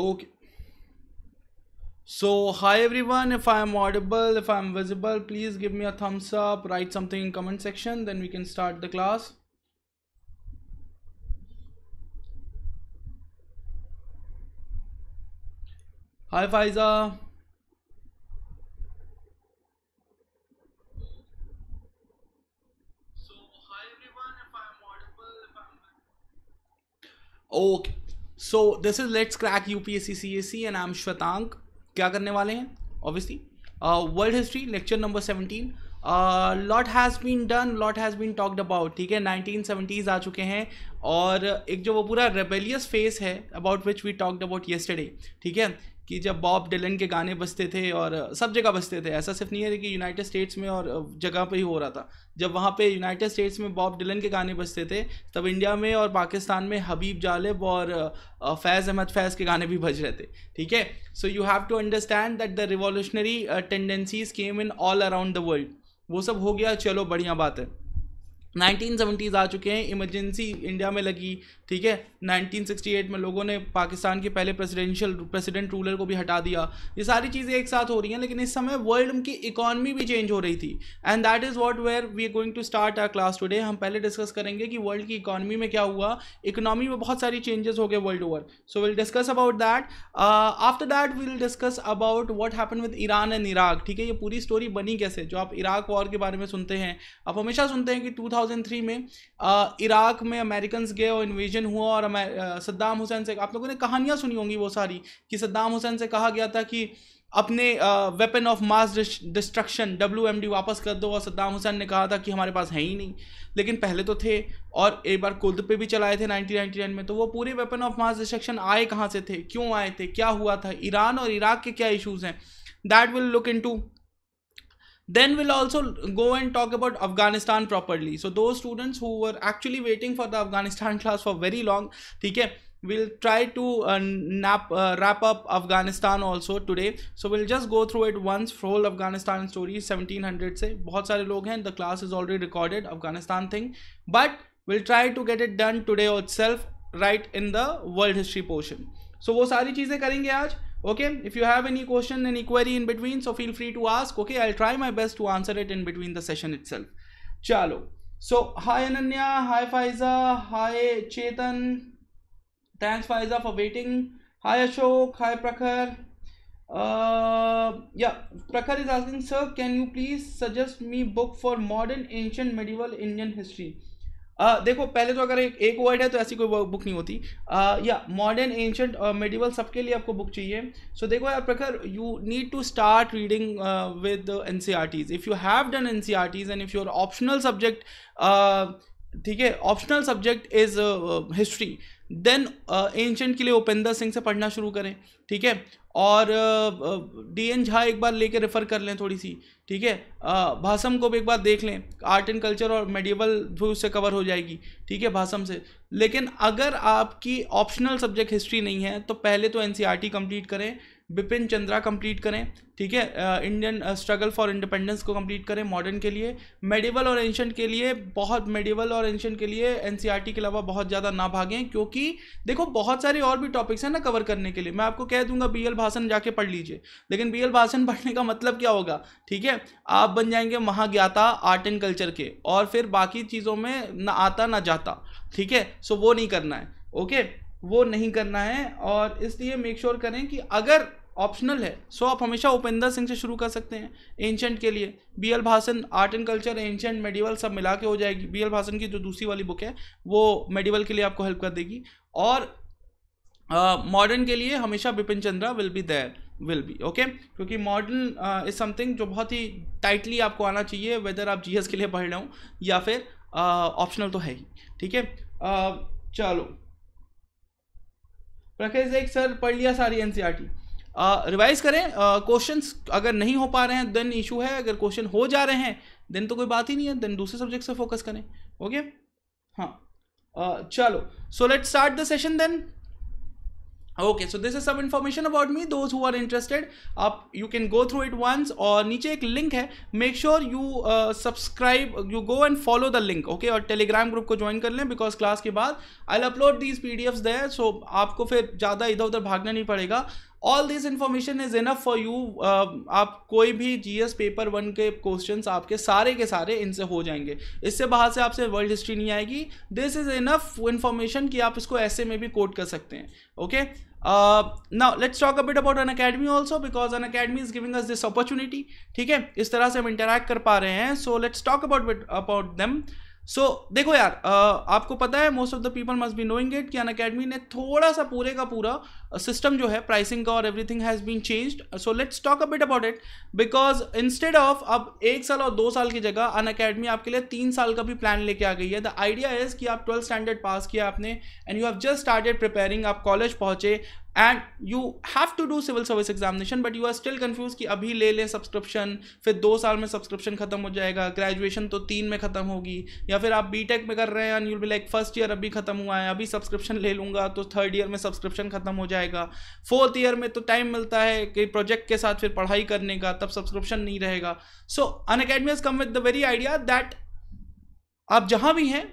okay so hi everyone if i am audible if i am visible please give me a thumbs up write something in comment section then we can start the class hi faiza Okay. So this is let's crack U P S C C S C and um I'm Shwetank क्या करने वाले हैं obviously world history lecture number seventeen lot has been done lot has been talked about ठीक है nineteen seventies आ चुके हैं और एक जो वो पूरा रेबेलियस फेस है about which we talked about yesterday ठीक है कि जब बॉब डिलन के गाने बजते थे और सब जगह बजते थे ऐसा सिर्फ नहीं है कि यूनाइटेड स्टेट्स में और जगह पे ही हो रहा था जब वहाँ पे यूनाइटेड स्टेट्स में बॉब डिलन के गाने बजते थे तब इंडिया में और पाकिस्तान में हबीब जालिब और फैज़ अहमद फैज़ के गाने भी बज रहे थे ठीक है so you have to understand that the revolutionary tendencies came in all around the world वो सब हो गया चलो बढ़िया बात है नाइनटीन सेवेंटीज़ आ चुके हैं इमरजेंसी इंडिया में लगी ठीक है 1968 में लोगों ने पाकिस्तान के पहले प्रेसिडेंशियल प्रेसिडेंट रूलर को भी हटा दिया ये सारी चीज़ें एक साथ हो रही हैं लेकिन इस समय वर्ल्ड की इकॉनमी भी चेंज हो रही थी and that is what where we are going to start our class today हम पहले डिस्कस करेंगे कि वर्ल्ड की इकॉनमी में क्या हुआ इकोनॉमी में बहुत सारी चेंजेस हो गए world over so will discuss about that after that will discuss about what happen with Iran and Iraq ठीक है ये पूरी स्टोरी बनी कैसे जो आप इराक वॉर के बारे में सुनते हैं आप हमेशा सुनते हैं कि टू 2003 में इराक में अमेरिकन गए और इन्वेजन हुआ और सद्दाम हुसैन से आप लोगों ने कहानियाँ सुनी होंगी वो सारी कि सद्दाम हुसैन से कहा गया था कि अपने weapon of mass destruction W वापस कर दो और सद्दाम हुसैन ने कहा था कि हमारे पास है ही नहीं लेकिन पहले तो थे और एक बार कुल्द पे भी चलाए थे 1999 में तो वो पूरे वेपन ऑफ मास डिस्ट्रक्शन आए कहाँ से थे क्यों आए थे क्या हुआ था ईरान और इराक के क्या इशूज़ हैं that will look into then we'll also go and talk about afghanistan properly so those students who were actually waiting for the afghanistan class for very long okay we'll try to uh, nap, uh, wrap up afghanistan also today so we'll just go through it once whole afghanistan story 1700 se bahut sare log hain the class is already recorded afghanistan thing but we'll try to get it done today itself right in the world history portion so wo sari cheeze karenge aaj okay if you have any question any query in between so feel free to ask okay i'll try my best to answer it in between the session itself chalo so hi ananya hi faiza hi chetan thanks faiza for waiting hi ashok hi prakhar uh yeah prakhar is asking sir can you please suggest me book for modern ancient medieval indian history ah, देखो पहले तो अगर एक एक word है तो ऐसी कोई बुक नहीं होती आ, या मॉडर्न एंशंट और मेडिवल सबके लिए आपको बुक चाहिए सो so, देखो यार Prakhar you need to start reading with N C R Ts if you have done N C R Ts and if your optional subject ठीक है optional subject is history then ancient uh, के लिए उपेंद्र सिंह से पढ़ना शुरू करें ठीक है और D uh, N uh, Jha एक बार लेके रेफ़र कर लें थोड़ी सी ठीक है भाषम को भी एक बार देख लें आर्ट एंड कल्चर और मेडिवल जो उससे कवर हो जाएगी ठीक है भाषम से लेकिन अगर आपकी ऑप्शनल सब्जेक्ट हिस्ट्री नहीं है तो पहले तो एन कम्प्लीट e करें बिपिन चंद्रा कंप्लीट करें ठीक है इंडियन स्ट्रगल फॉर इंडिपेंडेंस को कंप्लीट करें मॉडर्न के लिए मेडिवल और एंशंट के लिए बहुत मेडिवल और एंशंट के लिए एन e के अलावा बहुत ज़्यादा ना भागें क्योंकि देखो बहुत सारे और भी टॉपिक्स हैं ना कवर करने के लिए मैं आपको कह दूंगा बी एल भाषण जाके पढ़ लीजिए लेकिन बी एल भाषण पढ़ने का मतलब क्या होगा ठीक है आप बन जाएंगे महाज्ञाता आर्ट एंड कल्चर के और फिर बाकी चीज़ों में ना आता ना जाता ठीक है सो वो नहीं करना है ओके वो नहीं करना है और इसलिए मेक श्योर करें कि अगर ऑप्शनल है सो आप हमेशा उपेंद्र सिंह से शुरू कर सकते हैं एंशंट के लिए B L Basham art and culture ancient medieval सब मिला के हो जाएगी बी एल भाषण की जो दूसरी वाली बुक है वो मेडिवल के लिए आपको हेल्प कर देगी और मॉडर्न uh, के लिए हमेशा Bipin Chandra will be there will be okay क्योंकि मॉडर्न इज समथिंग जो बहुत ही टाइटली आपको आना चाहिए वेदर आप जीएस के लिए पढ़ रहे हो या फिर ऑप्शनल uh, तो है ही ठीक है uh, चलो प्रखेश एक सर पढ़ लिया सारी एनसीईआरटी रिवाइज करें क्वेश्चन अगर नहीं हो पा रहे हैं देन इशू है अगर क्वेश्चन हो जा रहे हैं देन तो कोई बात ही नहीं है देन दूसरे सब्जेक्ट से फोकस करें ओके हाँ uh, चलो so let start the session then okay so this is सब information about me those who are interested आप you can go through it once और नीचे एक लिंक है make sure you subscribe you go and follow the link okay और Telegram group को join कर लें बिकॉज क्लास के बाद I upload these P D Fs दें सो आपको फिर ज़्यादा इधर उधर भागना नहीं पड़ेगा all this information is enough for you आप कोई भी जी एस पेपर वन के क्वेश्चन आपके सारे के सारे इनसे हो जाएंगे इससे बाहर से आपसे वर्ल्ड हिस्ट्री नहीं आएगी दिस इज इनफ इन्फॉर्मेशन कि आप इसको ऐसे में भी कोट कर सकते हैं okay now let's talk a bit about Unacademy also because Unacademy is giving us this opportunity ठीक है इस तरह से हम इंटरेक्ट कर पा रहे हैं so let's talk about about them so देखो यार uh, आपको पता है most of the people must be knowing it कि अन अकेडमी ने थोड़ा सा पूरे का पूरा सिस्टम जो है प्राइसिंग का और everything has been changed so let's talk a bit about it because instead of अब एक साल और दो साल की जगह अन अकेडमी आपके लिए तीन साल का भी प्लान लेके आ गई है द आइडिया इज़ कि आप ट्वेल्थ स्टैंडर्ड पास किया आपने and you have just started preparing आप कॉलेज पहुंचे and you have to do civil service examination but you are still confuse कि अभी ले लें सब्सक्रिप्शन फिर दो साल में सब्सक्रिप्शन खत्म हो जाएगा ग्रेजुएशन तो तीन में खत्म होगी या फिर आप बी टेक में कर रहे हैं and you'll be like first year अभी खत्म हुआ है अभी सब्सक्रिप्शन ले लूँगा तो थर्ड ईयर में सब्सक्रिप्शन खत्म हो जाएगा जाएगा फोर्थ ईयर में तो टाइम मिलता है कि प्रोजेक्ट के साथ फिर पढ़ाई करने का तब सब्सक्रिप्शन नहीं रहेगा so Unacademy come with the very idea that आप जहां भी हैं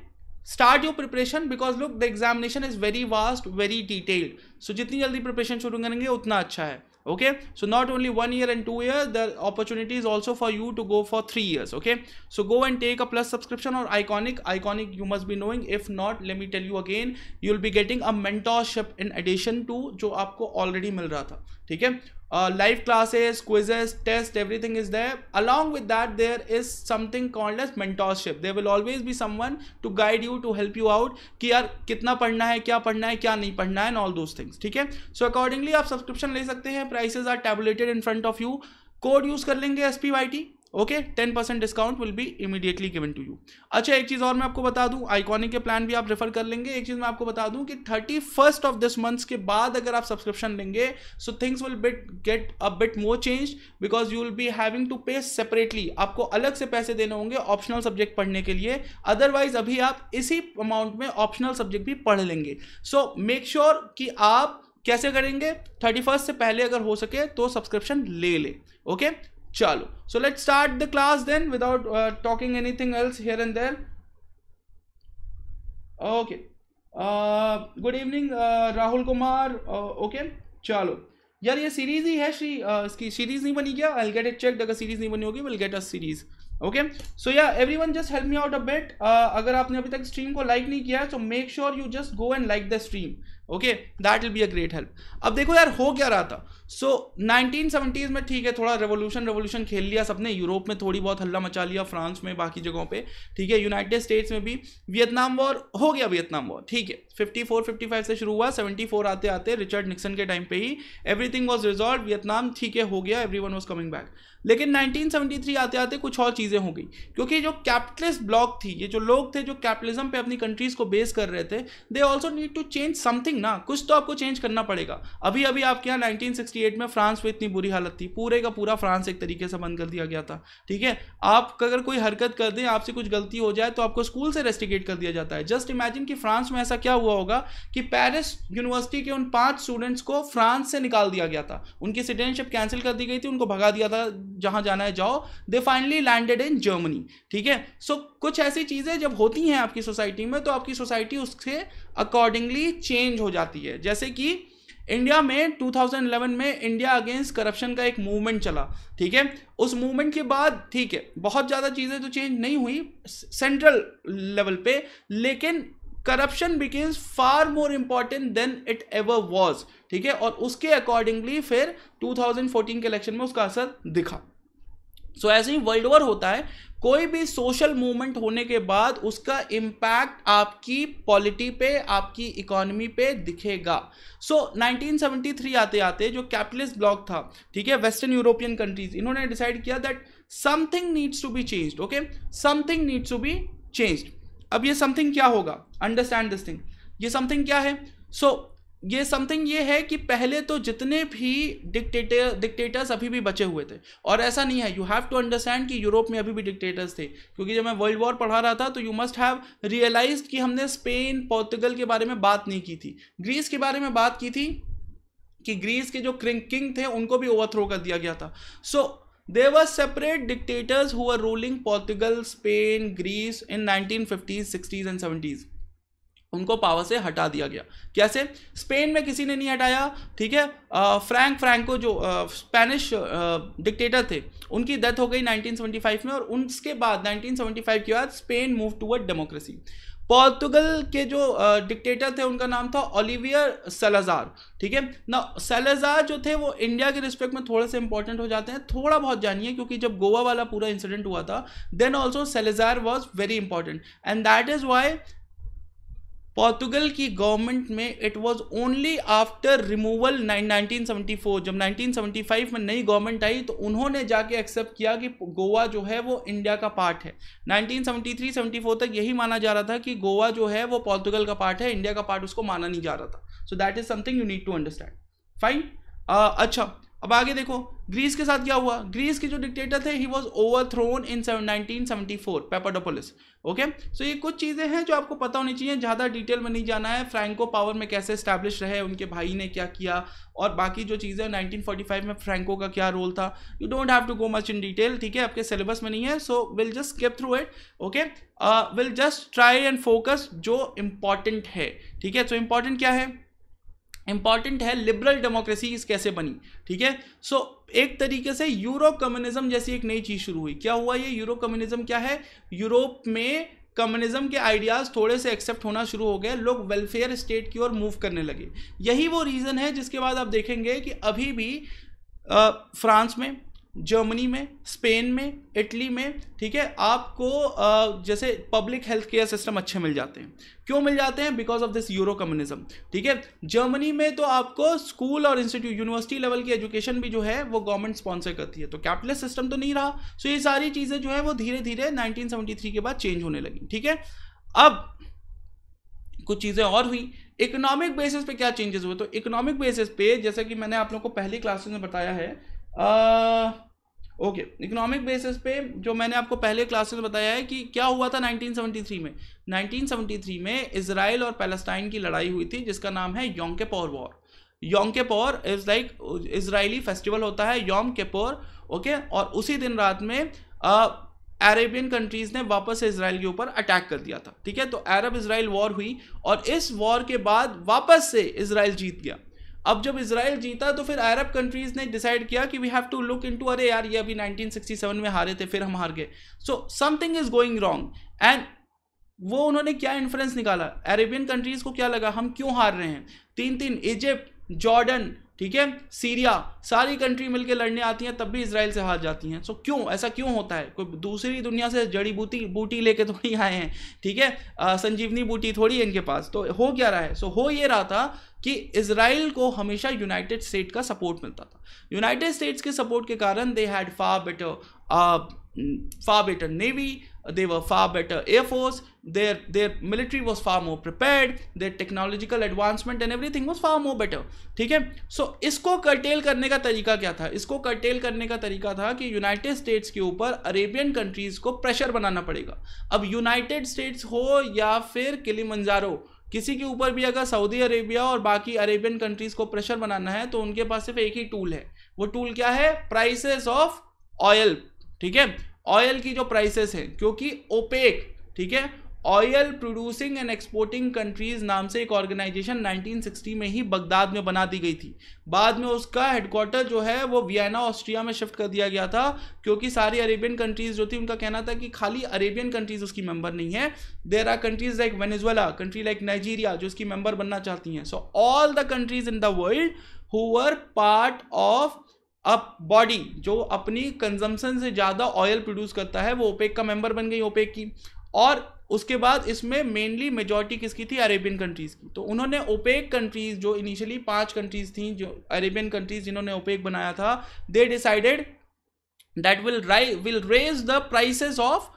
start your preparation because look the examination is very vast very detailed so जितनी जल्दी प्रिपरेशन शुरू करेंगे उतना अच्छा है okay so not only one year and two years the opportunity is also for you to go for three years okay so go and take a plus subscription or iconic iconic you must be knowing if not let me tell you again you'll be getting a mentorship in addition to जो आपको already मिल रहा था live classes quizzes test everything is there along with that there is something called as mentorship there will always be someone to guide you to help you out कि यार कितना पढ़ना है क्या पढ़ना है क्या नहीं पढ़ना है एंड ऑल दोज थिंग्स ठीक है सो अकॉर्डिंगली आप सब्सक्रिप्शन ले सकते हैं prices are tabulated in front of you code use कर लेंगे S P Y T okay ten percent discount will be immediately given to you अच्छा एक चीज़ और मैं आपको बता दूं आइकॉनिक के प्लान भी आप रेफर कर लेंगे एक चीज़ मैं आपको बता दूं कि thirty first of this months के बाद अगर आप सब्सक्रिप्शन लेंगे so things will bit get a bit more change because you will be having to pay separately आपको अलग से पैसे देने होंगे ऑप्शनल सब्जेक्ट पढ़ने के लिए अदरवाइज अभी आप इसी अमाउंट में ऑप्शनल सब्जेक्ट भी पढ़ लेंगे सो मेक श्योर कि आप कैसे करेंगे थर्टी फर्स्ट से पहले अगर हो सके तो सब्सक्रिप्शन ले लें ओके चलो so let start the class then without talking anything else here and there okay good evening Rahul Kumar okay चलो यार ये सीरीज ही है श्री uh, इसकी सीरीज नहीं बनी क्या आई गेट इट चेक अगर सीरीज नहीं बनी होगी will get a series okay so या everyone just help me out a bit अगर आपने अभी तक स्ट्रीम को लाइक नहीं किया है so make sure you just go and like the stream okay that will be a great help अब देखो यार हो क्या रहा था सो नाइनटीन सेवेंटीज़ में ठीक है थोड़ा रेवोल्यूशन रेवोल्यूशन खेल लिया सबने यूरोप में थोड़ी बहुत हल्ला मचा लिया फ्रांस में बाकी जगहों पे ठीक है यूनाइटेड स्टेट्स में भी वियतनाम वॉर हो गया वियतनाम वॉर ठीक है फिफ्टी फोर फिफ्टी फाइव से शुरू हुआ सेवेंटी फोर आते आते रिचर्ड निक्सन के टाइम पे ही एवरीथिंग वॉज रिजॉल्व वियतनाम ठीक है हो गया everyone was coming back लेकिन 1973 आते आते कुछ और चीज़ें हो गई क्योंकि जो कैपिटलिस्ट ब्लॉक थी ये जो लोग थे जो कैपिटलिज्म पे अपनी कंट्रीज को बेस कर रहे थे they also need to change something changing ना कुछ तो आपको चेंज करना पड़ेगा अभी अभी आपके यहाँ 1968 में फ्रांस में इतनी बुरी हालत थी पूरे का पूरा फ्रांस एक तरीके से बंद कर दिया गया था ठीक है आप अगर कोई हरकत कर दें आपसे कुछ गलती हो जाए तो आपको स्कूल से रेस्टिकेट कर दिया जाता है जस्ट इमेजिन कि फ्रांस में ऐसा क्या हुआ होगा कि पैरिस यूनिवर्सिटी के उन पाँच स्टूडेंट्स को फ्रांस से निकाल दिया गया था उनकी सिटीजनशिप कैंसिल कर दी गई थी उनको भगा दिया था जहाँ जाना है जाओ they finally landed in Germany ठीक है सो कुछ ऐसी चीज़ें जब होती हैं आपकी सोसाइटी में तो आपकी सोसाइटी उससे अकॉर्डिंगली चेंज हो जाती है जैसे कि इंडिया में 2011 में इंडिया अगेंस्ट करप्शन का एक मूवमेंट चला ठीक है उस मूवमेंट के बाद ठीक है बहुत ज़्यादा चीज़ें तो चेंज नहीं हुई सेंट्रल लेवल पे लेकिन corruption becomes far more important than it ever was ठीक है और उसके अकॉर्डिंगली फिर 2014 के इलेक्शन में उसका असर दिखा सो so, ऐसे ही वर्ल्ड वॉर होता है कोई भी सोशल मूवमेंट होने के बाद उसका इम्पैक्ट आपकी पॉलिटी पे आपकी इकोनॉमी पे दिखेगा सो so, 1973 आते आते जो कैपिटलिस्ट ब्लॉक था ठीक है वेस्टर्न यूरोपियन कंट्रीज इन्होंने डिसाइड किया that something needs to be changed okay something needs to be changed अब ये समथिंग क्या होगा अंडरस्टैंड दिस थिंग ये समथिंग क्या है सो so, ये समथिंग ये है कि पहले तो जितने भी डिक्टेटर डिक्टेटर्स अभी भी बचे हुए थे और ऐसा नहीं है यू हैव टू अंडरस्टैंड कि यूरोप में अभी भी डिक्टेटर्स थे क्योंकि जब मैं वर्ल्ड वॉर पढ़ा रहा था तो यू मस्ट हैव रियलाइज कि हमने स्पेन पोर्तुगल के बारे में बात नहीं की थी ग्रीस के बारे में बात की थी कि ग्रीस के जो क्रिंकिंग थे उनको भी ओवरथ्रो कर दिया गया था सो there सेपरेट डिक्टेटर्स हुआ ruling Portugal Spain Greece in nineteen fifties sixties and seventies उनको पावर से हटा दिया गया कैसे स्पेन में किसी ने नहीं हटाया ठीक है फ्रैंक फ्रैंको जो आ, स्पेनिश डिक्टेटर थे उनकी डेथ हो गई 1975 में और उनके बाद 1975 के बाद Spain move toward democracy Portugal के जो डिक्टेटर थे उनका नाम था ओलिवियर सेलाजार ठीक है ना सेलाजार जो थे वो इंडिया के रिस्पेक्ट में थोड़े से इंपॉर्टेंट हो जाते हैं थोड़ा बहुत जानिए क्योंकि जब गोवा वाला पूरा इंसिडेंट हुआ था then also Salazar was very important and that is why Portugal की गवर्नमेंट में it was only after removal 1974 जब 1975 में नई गवर्नमेंट आई तो उन्होंने जाके एक्सेप्ट किया कि गोवा जो है वो इंडिया का पार्ट है 1973-74 तक यही माना जा रहा था कि गोवा जो है वो पोर्तुगल का पार्ट है इंडिया का पार्ट उसको माना नहीं जा रहा था so that is something you need to understand fine अच्छा अब आगे देखो ग्रीस के साथ क्या हुआ ग्रीस के जो डिक्टेटर थे he was overthrown in nineteen seventy four Papadopoulos okay so ये कुछ चीज़ें हैं जो आपको पता होनी चाहिए ज़्यादा डिटेल में नहीं जाना है फ्रैंको पावर में कैसे स्टैब्लिश रहे उनके भाई ने क्या किया और बाकी जो चीज़ें नाइनटीन फाइव में फ्रैंको का क्या रोल था you don't have to go much in detail ठीक है आपके सिलेबस में नहीं है so will just skip through it okay will just try and focus जो इम्पॉर्टेंट है ठीक है सो इंपॉर्टेंट इम्पॉर्टेंट क्या है इंपॉर्टेंट है लिबरल डेमोक्रेसी कैसे बनी ठीक है सो so, एक तरीके से यूरो कम्युनिज्म जैसी एक नई चीज़ शुरू हुई क्या हुआ ये यूरो कम्युनिज्म क्या है यूरोप में कम्युनिज्म के आइडियाज़ थोड़े से एक्सेप्ट होना शुरू हो गए लोग वेलफेयर स्टेट की ओर मूव करने लगे यही वो रीज़न है जिसके बाद आप देखेंगे कि अभी भी फ्रांस में जर्मनी में स्पेन में इटली में ठीक है आपको जैसे पब्लिक हेल्थ केयर सिस्टम अच्छे मिल जाते हैं क्यों मिल जाते हैं because of this euro communism ठीक है जर्मनी में तो आपको स्कूल और इंस्टीट्यूट यूनिवर्सिटी लेवल की एजुकेशन भी जो है वो गवर्नमेंट स्पॉन्सर करती है तो कैपिटलिस्ट सिस्टम तो नहीं रहा सो ये सारी चीज़ें जो है वो धीरे धीरे 1973 के बाद चेंज होने लगी ठीक है अब कुछ चीज़ें और हुई इकोनॉमिक बेसिस पे क्या चेंजेस हुए तो इकोनॉमिक बेसिस पे जैसा कि मैंने आप लोग को पहली क्लासेस में बताया है आ, ओके इकोनॉमिक बेसिस पे जो मैंने आपको पहले क्लास में बताया है कि क्या हुआ था 1973 में 1973 में इसराइल और पैलेस्टाइन की लड़ाई हुई थी जिसका नाम है योम के पोर war Yom Kippur is like Israeli festival होता है योम के पोर ओके और उसी दिन रात में अरेबियन कंट्रीज़ ने वापस इसराइल के ऊपर अटैक कर दिया था ठीक है तो अरब इसराइल वॉर हुई और इस वॉर के बाद वापस से इसराइल जीत गया अब जब इसराइल जीता तो फिर अरब कंट्रीज़ ने डिसाइड किया कि we have to look into अरे यार ये अभी 1967 में हारे थे फिर हम हार गए so something is going wrong and वो उन्होंने क्या इन्फ्लुएंस निकाला अरेबियन कंट्रीज़ को क्या लगा हम क्यों हार रहे हैं तीन तीन इजिप्ट जॉर्डन ठीक है सीरिया सारी कंट्री मिलकर लड़ने आती हैं तब भी इसराइल से हार जाती हैं सो so, क्यों ऐसा क्यों होता है कोई दूसरी दुनिया से जड़ी बूटी बूटी लेके थोड़ी तो आए हैं ठीक है आ, संजीवनी बूटी थोड़ी है इनके पास तो हो क्या रहा है सो so, हो ये रहा था कि इसराइल को हमेशा यूनाइटेड स्टेट का सपोर्ट मिलता था यूनाइटेड स्टेट्स के सपोर्ट के कारण they had far better far better navy they were far better air force their their military was far more prepared their technological advancement and everything was far more better theek hai so isko curtail karne ka tarika kya tha isko curtail karne ka tarika tha ki united states ke upar arabian countries ko pressure banana padega ab united states ho ya fir kilimanjaro किसी के ऊपर भी अगर Saudi Arabia और बाकी Arabian countries को pressure बनाना है तो उनके पास सिर्फ एक ही टूल है वो टूल क्या है प्राइसेस ऑफ ऑयल ठीक है ऑयल की जो प्राइसेस है क्योंकि ओपेक ठीक है oil producing and exporting countries नाम से एक ऑर्गेनाइजेशन 1960 में ही बगदाद में बना दी गई थी बाद में उसका हेडक्वार्टर जो है वो वियना ऑस्ट्रिया में शिफ्ट कर दिया गया था क्योंकि सारी अरेबियन कंट्रीज जो थी उनका कहना था कि खाली अरेबियन कंट्रीज उसकी मेंबर नहीं है there are countries like Venezuela country like Nigeria जो उसकी मेंबर बनना चाहती हैं so all the countries in the world who're part of अब बॉडी जो अपनी कंजम्पशन से ज़्यादा ऑयल प्रोड्यूस करता है वो ओपेक का मेंबर बन गई ओपेक की और उसके बाद इसमें मेनली मेजॉरिटी किसकी थी अरेबियन कंट्रीज़ की तो उन्होंने ओपेक कंट्रीज़ जो इनिशियली पांच कंट्रीज़ थी जो अरेबियन कंट्रीज़ जिन्होंने ओपेक बनाया था दे डिसाइडेड दैट विल राइ will raise the prices of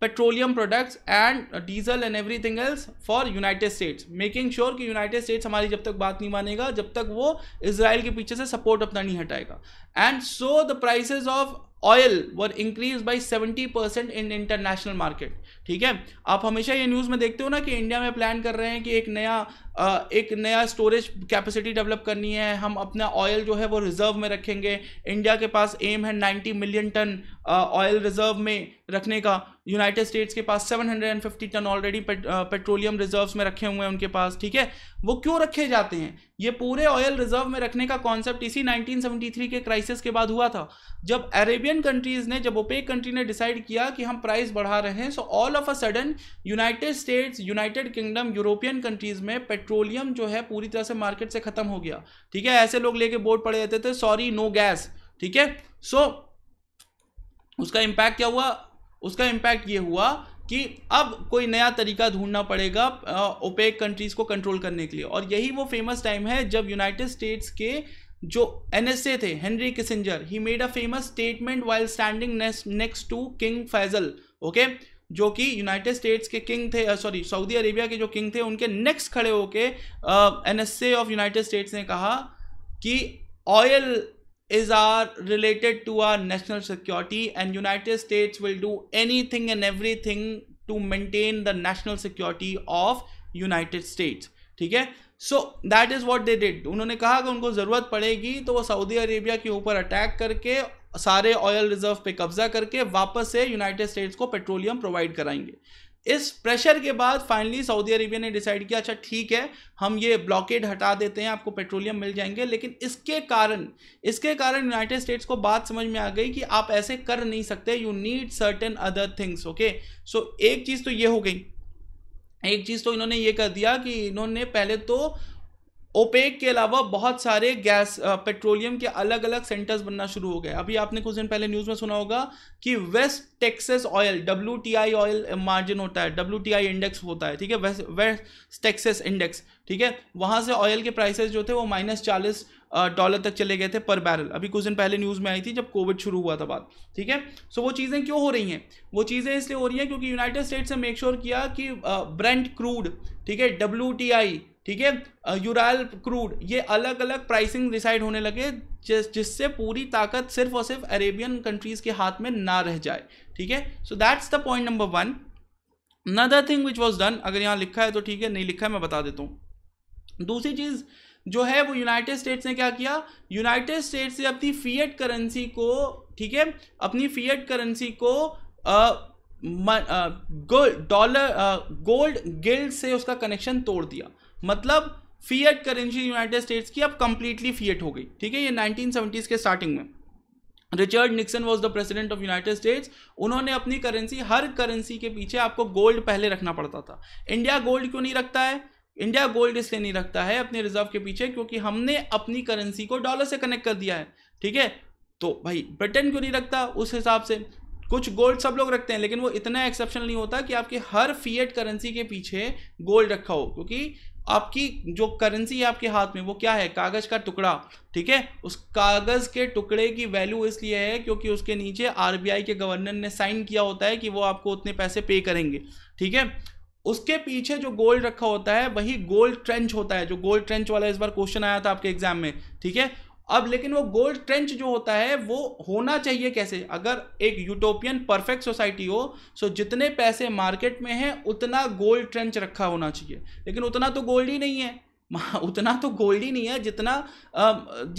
petroleum products and diesel and everything else for United States making sure कि यूनाइटेड स्टेट्स हमारी जब तक बात नहीं मानेगा जब तक वो इसराइल के पीछे से सपोर्ट अपना नहीं हटाएगा and so the prices of oil were increase by seventy percent in international market ठीक है आप हमेशा ये न्यूज़ में देखते हो ना कि इंडिया में प्लान कर रहे हैं कि एक नया एक नया स्टोरेज कैपेसिटी डेवलप करनी है हम अपना ऑयल जो है वो रिजर्व में रखेंगे इंडिया के पास एम है 90 मिलियन टन ऑयल रिजर्व में रखने का यूनाइटेड स्टेट्स के पास 750 टन ऑलरेडी पेट्रोलियम रिजर्व्स में रखे हुए हैं उनके पास ठीक है वो क्यों रखे जाते हैं ये पूरे ऑयल रिजर्व में रखने का कॉन्सेप्ट इसी 1973 के क्राइसिस के बाद हुआ था जब अरेबियन कंट्रीज ने जब ओपेक कंट्री ने डिसाइड किया कि हम प्राइस बढ़ा रहे हैं so all of a sudden United States United Kingdom European countries में पेट्रोलियम जो है पूरी तरह से मार्केट से खत्म हो गया ठीक है ऐसे लोग लेके बोर्ड पड़े रहते थे सॉरी नो गैस ठीक है सो उसका इंपैक्ट क्या हुआ उसका इंपैक्ट ये हुआ कि अब कोई नया तरीका ढूंढना पड़ेगा ओपेक कंट्रीज़ को कंट्रोल करने के लिए और यही वो फेमस टाइम है जब यूनाइटेड स्टेट्स के जो एन थे Henry Kissinger he made a famous statement while standing next to King Faisal okay जो कि यूनाइटेड स्टेट्स के किंग थे सॉरी सऊदी अरेबिया के जो किंग थे उनके नेक्स्ट खड़े होके N S of United States ने कहा कि oil is are related to our national security and United States will do anything and everything to maintain the national security of United states ठीक है so that is what they did उन्होंने कहा कि उनको ज़रूरत पड़ेगी तो वो सऊदी अरेबिया के ऊपर अटैक करके सारे ऑयल रिजर्व पे कब्जा करके वापस से यूनाइटेड स्टेट्स को पेट्रोलियम प्रोवाइड कराएंगे इस प्रेशर के बाद फाइनली सऊदी अरेबिया ने डिसाइड किया अच्छा ठीक है हम ये ब्लॉकेड हटा देते हैं आपको पेट्रोलियम मिल जाएंगे लेकिन इसके कारण इसके कारण यूनाइटेड स्टेट्स को बात समझ में आ गई कि आप ऐसे कर नहीं सकते you need certain other things okay so एक चीज़ तो ये हो गई एक चीज़ तो इन्होंने ये कर दिया कि इन्होंने पहले तो ओपेक के अलावा बहुत सारे गैस पेट्रोलियम के अलग अलग सेंटर्स बनना शुरू हो गए अभी आपने कुछ दिन पहले न्यूज़ में सुना होगा कि West Texas oil W T I oil margin होता है डब्ल्यू टी आई इंडेक्स होता है ठीक है वेस्ट टेक्सेस टेक्सस इंडेक्स ठीक है वहां से ऑयल के प्राइसेस जो थे वो माइनस चालीस डॉलर तक चले गए थे पर बैरल अभी कुछ दिन पहले न्यूज़ में आई थी जब कोविड शुरू हुआ था बात ठीक है सो वो चीज़ें क्यों हो रही हैं वो चीज़ें इसलिए हो रही हैं क्योंकि यूनाइटेड स्टेट्स ने मेक श्योर किया कि ब्रेंट क्रूड ठीक है डब्ल्यू ठीक है यूराल क्रूड ये अलग अलग प्राइसिंग डिसाइड होने लगे जिस जिससे पूरी ताकत सिर्फ और सिर्फ अरेबियन कंट्रीज़ के हाथ में ना रह जाए ठीक है so that's the point number one another thing which was done अगर यहाँ लिखा है तो ठीक है नहीं लिखा है मैं बता देता हूँ दूसरी चीज़ जो है वो यूनाइटेड स्टेट्स ने क्या किया यूनाइटेड स्टेट्स ने अपनी फीएट करेंसी को ठीक है अपनी फीएट करेंसी को डॉलर गोल्ड गिल्ड से उसका कनेक्शन तोड़ दिया मतलब फीएट करेंसी यूनाइटेड स्टेट्स की अब कंप्लीटली फीएट हो गई ठीक है ये नाइनटीन के स्टार्टिंग में Richard Nixon was the president of United States उन्होंने अपनी करेंसी हर करेंसी के पीछे आपको गोल्ड पहले रखना पड़ता था इंडिया गोल्ड क्यों नहीं रखता है इंडिया गोल्ड इसलिए नहीं रखता है अपने रिजर्व के पीछे क्योंकि हमने अपनी करेंसी को डॉलर से कनेक्ट कर दिया है ठीक है तो भाई ब्रिटेन क्यों नहीं रखता उस हिसाब से कुछ गोल्ड सब लोग रखते हैं लेकिन वो इतना एक्सेप्शनल नहीं होता कि आपके हर फीएट करेंसी के पीछे गोल्ड रखा हो क्योंकि आपकी जो करेंसी है आपके हाथ में वो क्या है कागज का टुकड़ा ठीक है उस कागज के टुकड़े की वैल्यू इसलिए है क्योंकि उसके नीचे आरबीआई के गवर्नर ने साइन किया होता है कि वो आपको उतने पैसे पे करेंगे ठीक है उसके पीछे जो गोल्ड रखा होता है वही गोल्ड ट्रेंच होता है जो गोल्ड ट्रेंच वाला इस बार क्वेश्चन आया था आपके एग्जाम में ठीक है अब लेकिन वो गोल्ड ट्रेंच जो होता है वो होना चाहिए कैसे अगर एक यूटोपियन परफेक्ट सोसाइटी हो सो जितने पैसे मार्केट में हैं उतना गोल्ड ट्रेंच रखा होना चाहिए लेकिन उतना तो गोल्ड ही नहीं है उतना तो गोल्ड ही नहीं है जितना